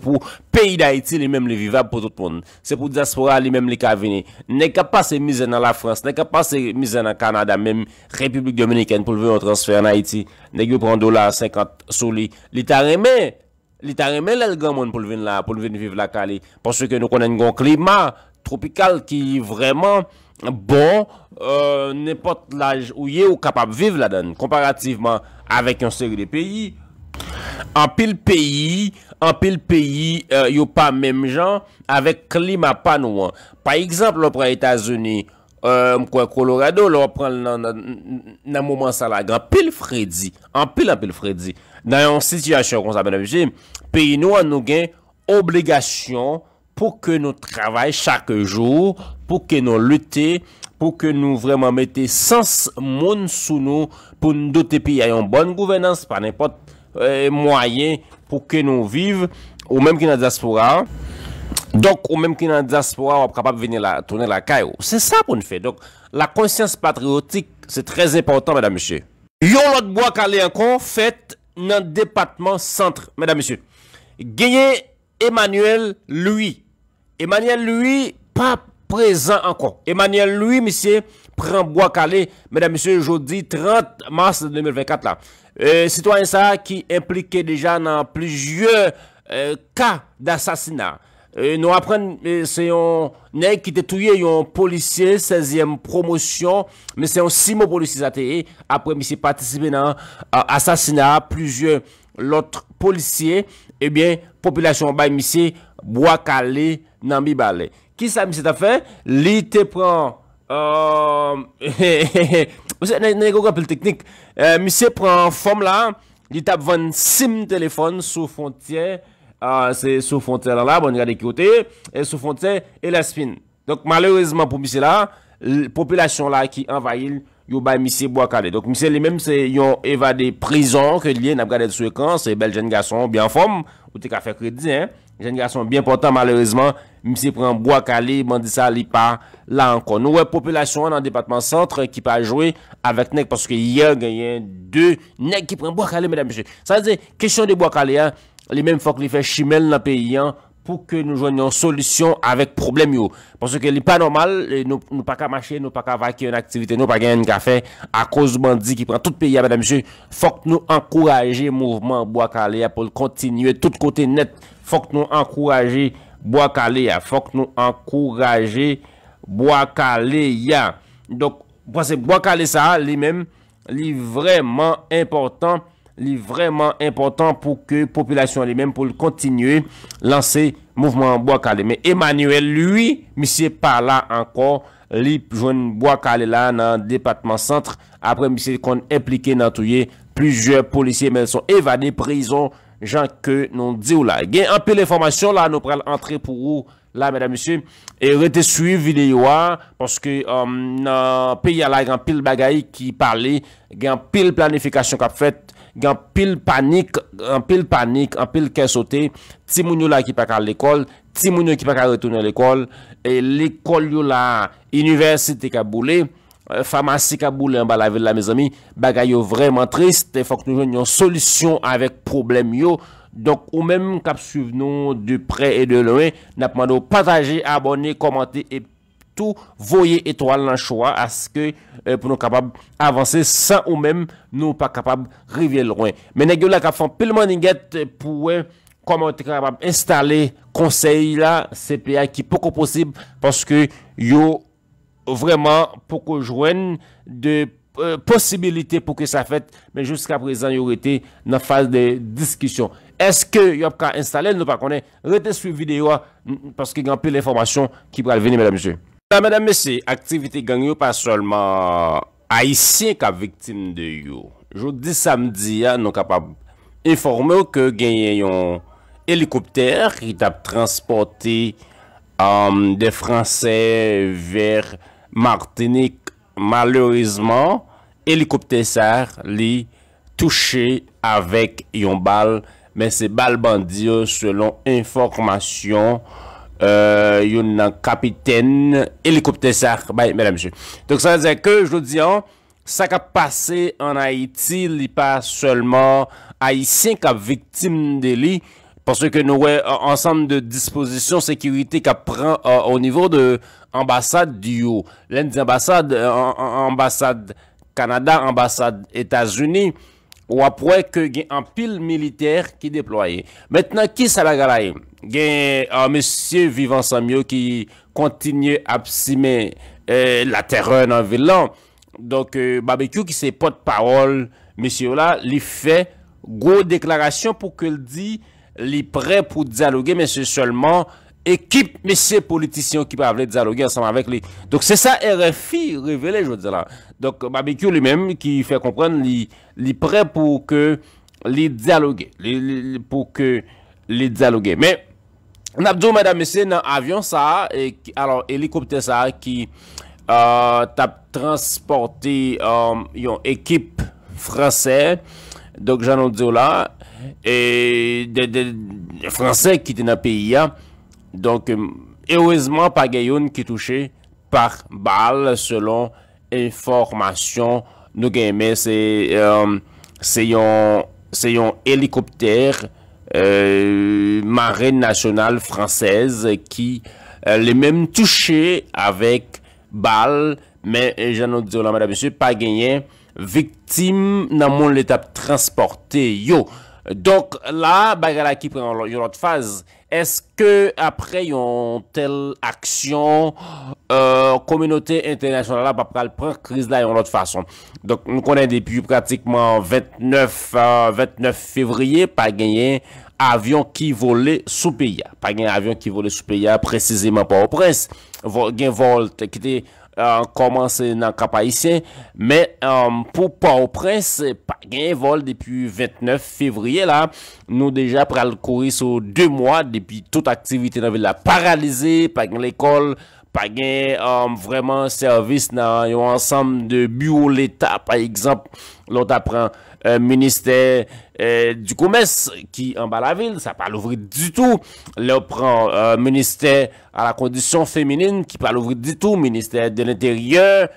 pou peyi d'Haïti li men li vivap pou tout moun. Se pou diaspora li men li kavine. Nèk apas se mize nan la Frans, nèk apas se mize nan Kanada, men Republik Dominikèn pou lve yon transfer nan Haïti. Nèk yon pren dolar 50 sou li. Li ta reme, li ta reme lè lga moun pou lve yon viv la Kali. Pon se ke nou konen yon klima tropikal ki vreman Bon, euh, nèpot laj ou ye ou kapap viv la dan, komparativeman avèk yon seri de peyi, an pil peyi, an pil peyi, yo pa mèm jan, avèk klima pa nou an. Par ekzamp, lò pran Etasouni, mkwen euh, Colorado, lò pran nan mouman salagan, pil Fredi, an pil an pil Fredi. Nan yon siti yon kon sa ben avichem, peyi nou an nou gen obligasyon pour que nous travaillions chaque jour, pour que nous luttions, pour que nous vraiment mettions sens monde sous nous, pour nous doter pays à une bonne gouvernance, par n'importe euh, moyen, pour que nous vivions, ou même qui nous la diaspora. Donc, ou qui nous en diaspora est venir de la, tourner la caille. C'est ça pour nous faire. Donc, la conscience patriotique c'est très important, mèdame messieurs Yon bois bois fait dans dans département département Mesdames et Messieurs. Gagné Emmanuel Louis, Emanel Lui, pa prezant ankon. Emanel Lui, misye, pren Boakale, mèdèm misye, jodi 30 mars 2024 la. Euh, citoyen sa ki implike deja nan plijye ka euh, d'assassinat. Euh, nou apren, se yon ney ki tetouye, yon polisye, 16èm promosyon, misye, yon simo polisye zateye, apren misye, patisipe nan assasinat, plijye lotre polisye, ebyen, eh populasyon bay misye, Boakale, Nambi balè. Ki sa msè ta fè? Li te pran. Um, msè nan yon grapil teknik. Eh, msè pran fòm la. Li tap vèn sim telefon sou fontyè. Ah, sou fontyè la la. Bon yon gade kiotè. E sou fontyè elaspin. Donk malèrezman pou msè la. Popilasyon la ki envayil fòm. Yo bay misye Boakale. Donk misye li menm se yon evade prizon ke liye nap gade de sou ekran. Se bel jen gason bi an fom. Ou te ka fe kredi. Jen gason bi an portan malerizman. Misye pren Boakale. Man di sa li pa la an kon. Nou we population an an depatman centre ki pa jowe avet nek. Paske yon ganyen de nek ki pren Boakale. Medan misye. Sa zi, kesyon de Boakale ya. Li menm fok li fe shimel nan pe yon. pou ke nou jwanyon solisyon avèk problem yo. Ponso ke li pa normal, e nou pa ka mache, nou pa ka vake yon aktivite, nou pa gen yon kafe, a kozou bandi ki pran tout piya, bada msye, fok nou ankouraje mouvman Boakale ya pou l kontinye, tout kote net, fok nou ankouraje Boakale ya, fok nou ankouraje Boakale ya. Donk, ponse Boakale sa, li menm, li vreman importan, li vreman impotant pou ke populasyon li men pou l kontinye lanse mouvman Boakale. Men Emanuelle, lui, misye parla ankon li joun Boakale la nan depatman sentre. Apre misye kon implike nan touye plijer polisye men son evade prizon jan ke non di ou la. Gen an pil informasyon la, nou prel antre pou ou la, mèdam misye. E rete su videyo a, poske um, nan pi ya la gen pil bagay ki parli, gen pil planifikasyon kap fèt Gan pil panik, an pil panik, an pil kesote, ti moun yo la ki pa ka l'ekol, ti moun yo ki pa ka retounen l'ekol, e l'ekol yo la, inyversite ka boule, famasi e ka boule an ba la vil la mizami, bagay yo vreman trist, e fok nou joun yon solisyon avek problem yo, donk ou menm kap suvenon du pre e de lwen, napman nou pataje, abone, komante, epi. tou voye etoal nan choua aske euh, pou nou kapab avanse san ou men nou pa kapab revye lwen. Men a gyo la kap fon pil man inget pou we koman te kapab instale konsey la sepe a ki poko posib paske yo vreman poko jwen de euh, posibilite pou ke sa fete men jouska prezan yo rete nan faz de diskisyon. Eske yo ap ka instale nou pa konen rete sou videyo a paske yon pil informasyon ki pral veni men a monsye. La mèdam mèsi, aktivite ganyou pa solman haisyen ka viktim de yo. Joudi samdia, nou kapap informe ou ke genyen yon helikopter ki tap transporte euh, de franse ver martinik. Malorizman, helikopter ser li touche avek yon bal, men se bal bandi yo selon informasyon euh, capitaine capitaine hélicoptère ça madame ça veut ça que, je vous dis, hein, ça ça passé en Haïti, il n'y li pas seulement haïtien qui victime de lit. parce que nous un ensemble de dispositions sécurité qu'a prend euh, au niveau de l'ambassade du haut L'ambassade ambassade euh, ambassade Canada ambassade États-Unis Ou apwè ke gen an pil militer ki deploye. Mètnen ki sa la garae? Gen an ah, mèsyè vivansanmyo ki kontinye apsime eh, la terren an vilan. Donk euh, babekyo ki se pot parol mèsyè ou la li fè go deklarasyon pou ke li di li prè pou dialogè mèsyè solman. ekip mese politisyon ki pa avle diyaloge ansanman vek li. Dok se sa RFI revele, jwadze la. Dok Mabekyo li menm ki fe kompren li pre pou ke li diyaloge, pou ke li diyaloge. Me, nabdou mada mese nan avyon sa alor helikopte sa ki tap transporte yon ekip franse dok janon diyo la e franse ki te nan peyi ya Donk ewezman euh, pa gen yon ki touche par bal selon informasyon nou gen men se yon helikopter marin nasyonal fransez ki le men touche avek bal. Men jan nou di zola mada monsye pa genyen viktim nan moun letap transporte yo. Donk la bagala ki pren yon lot faze. eske apre yon tel aksyon euh, kominote internasyonala pa pral pral kriz la yon lot fason. Donk nou konen depi pratikman 29 euh, fevriye pa genyen avyon ki vole soupeya. Pa genyen avyon ki vole soupeya, preziseman pa ou pres, genyon volte kite Koman se nan kapayisyen Men pou pa ou pres Pa gen vol depi 29 fevriye la Nou deja pral kori sou 2 mwa Depi tout aktivite nan vil la paralize Pa gen l'ekol Pa gen vreman servis nan yon ansam de bioleta Pa ekzamp lout apren ministè di koumès ki anba la vil sa pa louvri di tou lout apren euh, ministè a la kondisyon femenine ki pa louvri di tou ministè de l'interyeur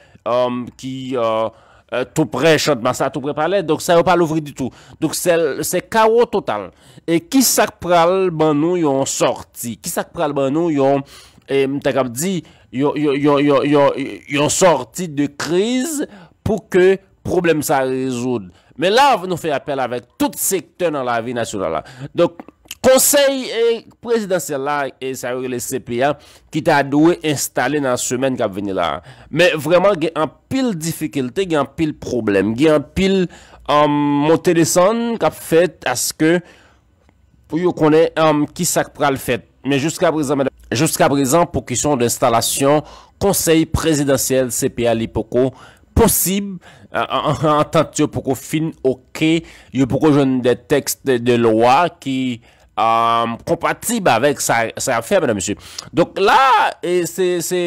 ki euh, euh, tou pre chante massa tou pre pale donc sa pa louvri di tou donc se kawo total e kisak pral ban nou yon sorti kisak pral ban nou yon e mta kap di yon sorti de kriz pou ke problem sa rezoud. Me la nou fe apel avèk tout sektè nan la vi nasyonal la. Donk, konsey e prezidansyèl la e sa yore le CPA ki ta dwe installe nan semen kap veni la. Me vreman, ge an pil difikilte, ge an pil problem. Ge an pil euh, motè desan kap fèt aske pou yo konè ki sak pral fèt. Me jouska prezant pou kisyon de installasyon konsey prezidansyèl CPA li poko posib an euh, tant yo poukou fin oke, yo poukou joun de tekst de loa ki kompatib euh, avèk sa afè, mè nan mè sè. Donk la, se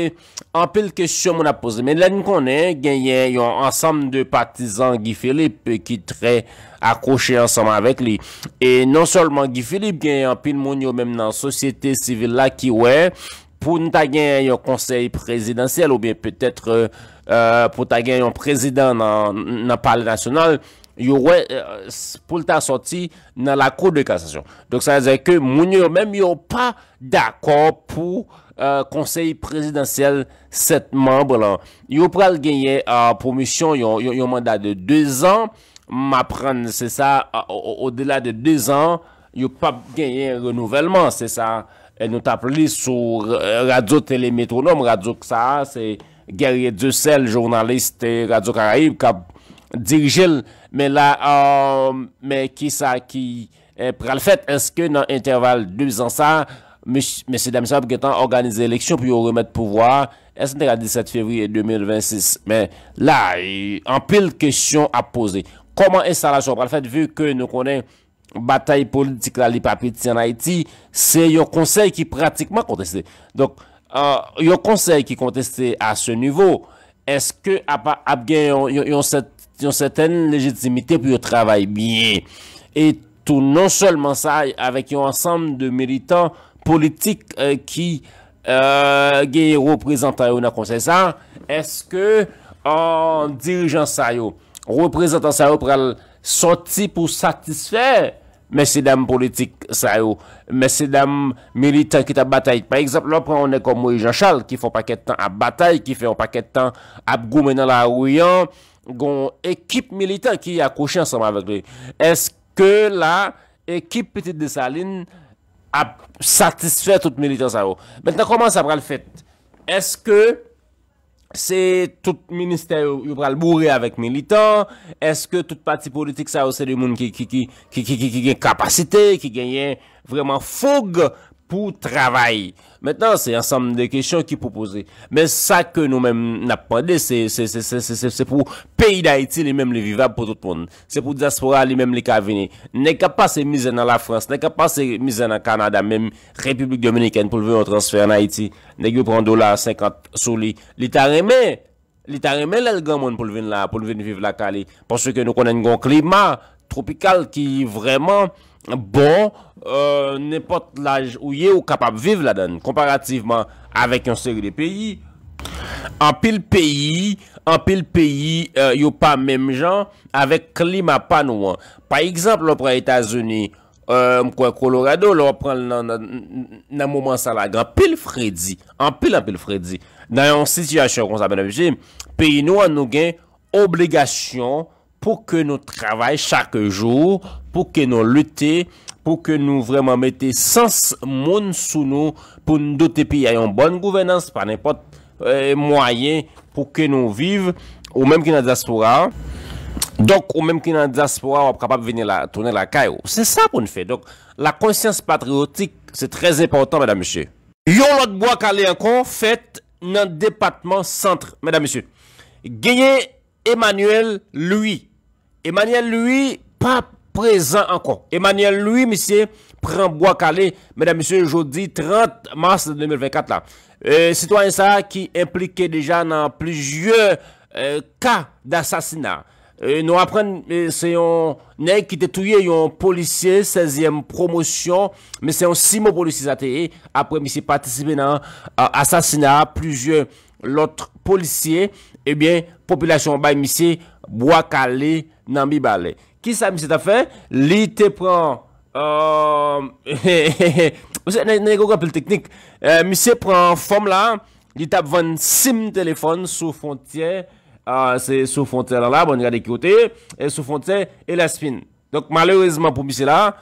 anpil kèsyon moun apose, mè nan konen genyen yon ansam de patizan Guy Philippe ki tre akoshe ansam avèk li. E non solman Guy Philippe genyen anpil moun yo mèm nan sosyete sivil la ki wè, pou nou ta gen yon konsey prezidansyel ou bien petetre euh, euh, pou ta gen yon prezidans nan pale nasyonal, yon wè euh, pou lta soti nan la kou de kasasyon. Dok sa an zè ke moun yo mèm yon pa d'akon pou konsey prezidansyel set mèmbre lan. Yon pral genye promisyon yon mandat de 2 an, ma pran se sa o delat de 2 an, yon pa genye renouvellman se sa. E nou tap li sou radio telemetronom, radio ksa, se gerye de sel, jounaliste, radio karaib, ka dirijil, men la, euh, men ki sa, ki, eh, pral fèt, eske nan intervall 2 ansa, M. Damisab, getan organize eleksyon, pou yo remet pouvwa, eske nan 17 fevriye 2026, men la, en pil kèsyon ap pose, koman es sa la sou, pral fèt, vu ke nou konen, bataye politik la li papiti an Haiti, se yon konsey ki pratikman konteste. Donk, yon euh, konsey ki konteste a se nivou, eske ap gen yon seten legitimite pou yon travay biye. E tou non solman sa, avek yon ansam de militan politik ki euh, euh, gen yon reprezentan yon akonsey sa, eske an dirijan sa yo, reprezentan sa yo pral soti pou satisfèr Mesè dam politik sa yo, mesè dam militan ki ta batay. Par exemple, lò pre, onè kon Moui Jean Charles ki fè un paket tan ap batay, ki fè un paket tan ap goumenan la wiyan, goun ekip militan ki akouche ansama avèk li. Eske la ekip petit de Saline ap satisfè tout militan sa yo? Mètena, koman sa pral fèt? Eske... Se tout minister yo pral bourre avek militant, eske tout pati politik sa yo se di moun ki gen kapasite, ki genye vreman foug? pou travay. Metan, se ansam de kesyon ki pou pose. Men sa ke nou men napande, se pou peyi d'Haïti li menm li vivap pou tout moun. Se pou diaspora li menm li kavine. Nè kapase mize nan la Frans, nè kapase mize nan Kanada, menm Republik Dominikèn pou lve yon transfer nan Haïti. Nè gwe pran dolar 50 sou li. Li tar eme, li tar eme lè lga moun pou lve yon viv la Kali. Pon se ke nou konen yon klima, tropikal ki vreman, Bon, euh, nèpot laj ou ye ou kapap viv la dan, komparativeman avèk yon seri de peyi, an pil peyi, an pil peyi, yo pa mèm jan, avèk klima pa nou an. Par ekzamp, lò pran Etasouni, mkwen Colorado, lò pran nan mouman salagan, pil Fredi, an pil an pil Fredi. Nan yon siti yon kon sa ben avijem, peyi nou an nou gen obligasyon pour que nous travaillions chaque jour, pour que nous luttions, pour que nous vraiment mettions sens monde sous nous, pour nous doter pays à une bonne gouvernance, par n'importe euh, moyen, pour que nous vivions, ou même que a la diaspora. Donc, ou même qui dans la diaspora, on est capable de venir la, tourner la caille. C'est ça pour nous faire. Donc, la conscience patriotique, c'est très important, mesdames, messieurs. Yon l'autre bois calé encore, fait dans le département centre, mesdames, messieurs. Gagné Emmanuel lui. Emanel Louis, pa prezant ankon. Emanel Louis, misye, pren Bois Calais, mèdam misye, jodi 30 mars 2024 la. Euh, citoyen sa ki implike deja nan plijye ka euh, d'assassinat. Euh, nou apren, se yon ney ki tetouye yon policye, 16e promosyon, misye yon simo policye zateye, apren misye patisibè nan assassinat, plijye lotre policye, Ebyen, eh populasyon bay misi, Bwakale, Nambibale. Ki sa misi ta fe? Li te pren, he he he, mise pren form la, li tap ven sim telefon, sou fontye, euh, sou fontye la la, bon yade kote, sou fontye, e la spin. Donk malerizman pou misi la,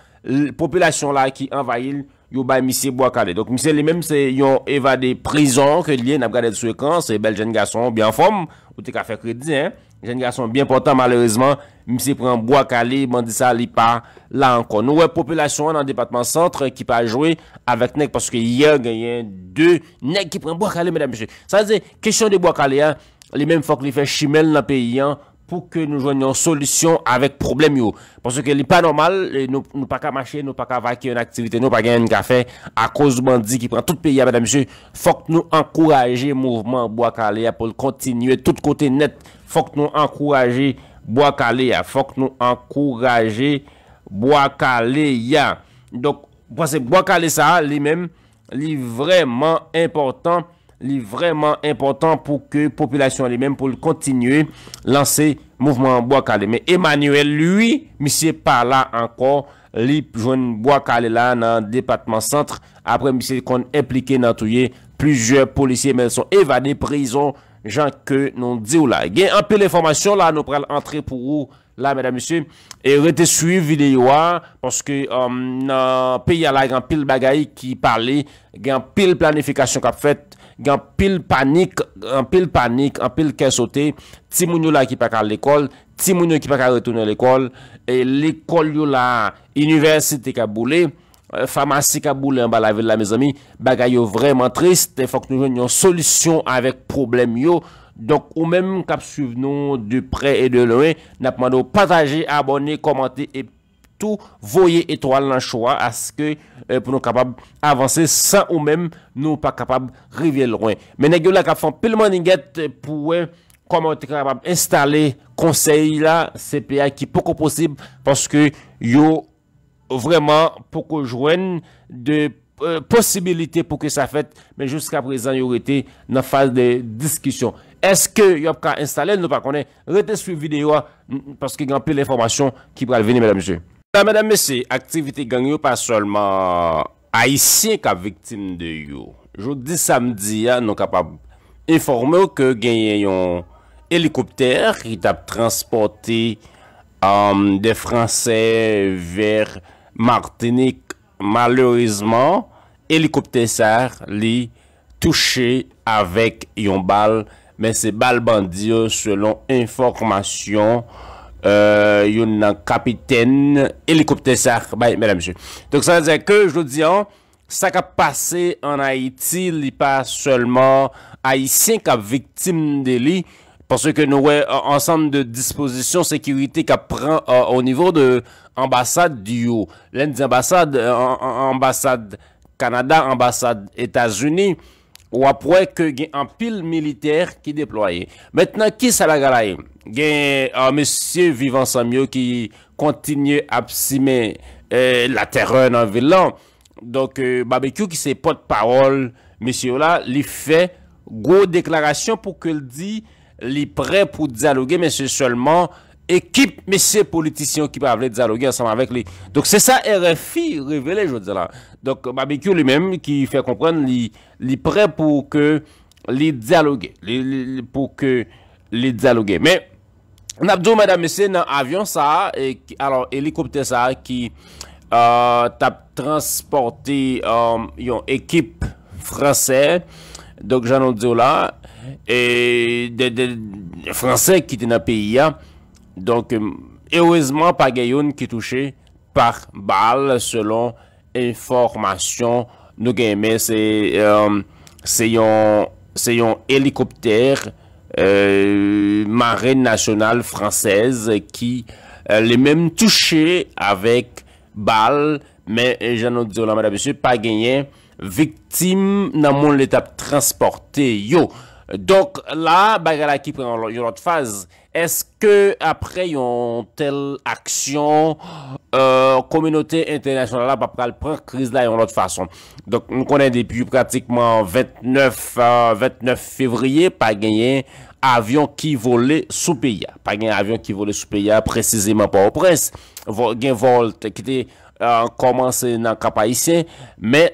populasyon la ki envayil, Yo bay misye Boakale, donk misye li menm se yon evade prizon ke liye nap gade de sou ekran, se bel jen gason bi an fom, ou te ka fe kredi, jen gason bi an portan malerizman, misye pren Boakale, mandi sa li pa la an kon. Nou we population an an depatman centre ki pa jowe avet nek paske yon ganyen de nek ki pren Boakale, medan misye. Sa zi, kesyon de Boakale, li menm fok li fe shimel nan pe yon. pou ke nou jwanyon solisyon avèk problem yo. Ponso ke li pa normal, e nou pa ka mache, nou pa ka vake yon aktivite, nou pa gen yon kafe, a kozou bandi ki pran tout piya, fok nou ankouraje mouvman Boakalea pou l kontinye tout kote net, fok nou ankouraje Boakalea, fok nou ankouraje Boakalea. Donk, pou se Boakale sa li menm, li vreman importan, li vreman impotant pou ke populasyon li men pou l kontinye lanse mouvman Boakale. Men Emanuelle, lui, misye parla ankon li joun Boakale la nan depatman sentre apre misye kon implike nan touye plujer polisye men son evane prizon jan ke non di ou la. Gen an pil informasyon la, nou prel antre pou ou la, mèdam misye, e rete su videyo a, ponske euh, nan pi ya la gen pil bagay ki parli, gen pil planifikasyon kap fèt Gyan pil panik, an pil panik, an pil kesote, ti moun yo la ki pa ka l'ekol, ti moun yo ki pa ka retounen l'ekol, e l'ekol yo la inyversite ka boule, famasi euh, ka boule an bala vil la mizami, bagay yo vreman trist, fok nou jen yon solisyon avek problem yo, donk ou menm kap suvenon du pre et de lwen, napman nou pataje, abone, komante et partage. tou voye etoal nan choua aske euh, pou nou kapab avanse san ou men nou pa kapab revye lwen. Men a gyo la kap fon pil man inget pou wè koman ou te kapab instale konsey la CPI ki poko posib paske yo vreman poko jwen de euh, posibilite pou ke sa fèt men jouska prezan yo rete nan fase de diskisyon. Eske yo ap ka instale nou pa konen rete sou videyo a paske yon pil informasyon ki pral veni men a monsye. La mèdam mèsi, aktivite ganyou pa solman Aisyen ka viktim de yo. Joudi samdia, nou kapap informe ou ke genyen yon helikopter ki tap transporte euh, de fransè ver Martini malorizman, helikopter ser li touche avèk yon bal mè se bal bandi yo selon informasyon Euh, mesdames, hélicoptère, capitaine ça Donc, ça veut hein, ça je dis, ça dis, ça a passé en Haïti, il n'y a pas seulement haïtien qui victime de d'élite parce que nous un ensemble de dispositions sécurité qui prend euh, au niveau de l'ambassade du haut L'ambassade ambassade euh, ambassade Canada ambassade États-Unis Ou apwè ke gen an pil militer ki deploye. Mètnen ki sa la garae? Gen an ah, mèsyè Vivant Samyo ki kontinye apsime eh, la terren an vilan. Donk eh, Babekyo ki sey pot parol, mèsyè ou la, li fè go deklarasyon pou ke li di li pre pou dialogè mèsyè seulement ekip mese politisyon ki pa avle diyaloge asanman vek li. Dok se sa RFI revele, jo diyo la. Dok Mabekyo li menm ki fe kompren li pre pou ke li diyaloge. Li pou ke li diyaloge. Me, napdou mada mese nan avyon sa e alor helikopte sa ki euh, tap transporte euh, yon ekip franse dok janon diyo la e franse ki te nan piya Donk ewezman euh, pa gen yon ki touche par bal selon informasyon nou gen men euh, se yon helikopter euh, marin nasyonal fransez ki le men touche avek bal. Men jan nou diyo la mada besye pa genyen viktim nan moun letap transporte yo. Donk la, baga la ki pren yon lot faz, eske apre yon tel aksyon, euh, kominote internasyon la pa pral pren kriz la yon lot fason. Donk nou konen depi pratikman 29 euh, fevriye pa genyen avyon ki vole soupeya. Pa genyen avyon ki vole soupeya, preziseman pa ou pres, geny volte ki te... komanse nan kapayisyen men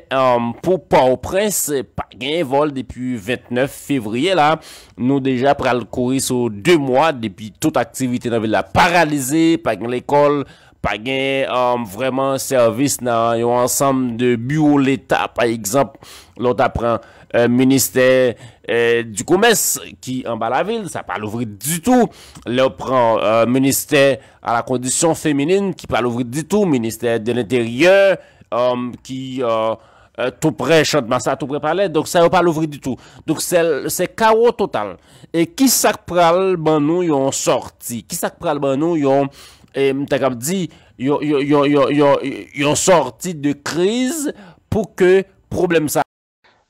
pou pa ou pres pa gen vol depi 29 fevriye la nou deja pral kori sou 2 mwa depi tout aktivite nan vil la paralize pa gen l'ekol euh, pa gen vreman servis nan yon ansam de bio l'eta pa ekzamp lout apren Euh, Ministè euh, du Goumès, ki an ba la vil, sa pa louvri di tou, le ou pran euh, Ministè a la Kondisyon Féminine, ki pa louvri di tou, Ministè de l'Intérieur, ki tou pre Chantemassa, tou pre Palais, donc sa ou pa louvri di tou, donc se kawo total, e kisak pral ban nou yon sorti, kisak pral ban nou yon, e mta kap di, yon sorti de kriz, pou ke problem sa,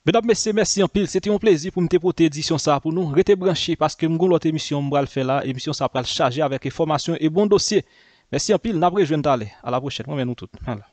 Ben ap messe, messe yon pil. Sete yon plezi pou mte pote edisyon sa pou nou. Rete branchi paske mgon lote emisyon mbral fe bon la. Emysyon sa pral chaje avek e formasyon e bon dosye. Messe yon pil, nabre jwen tale. A la proche, mwen men nou tout.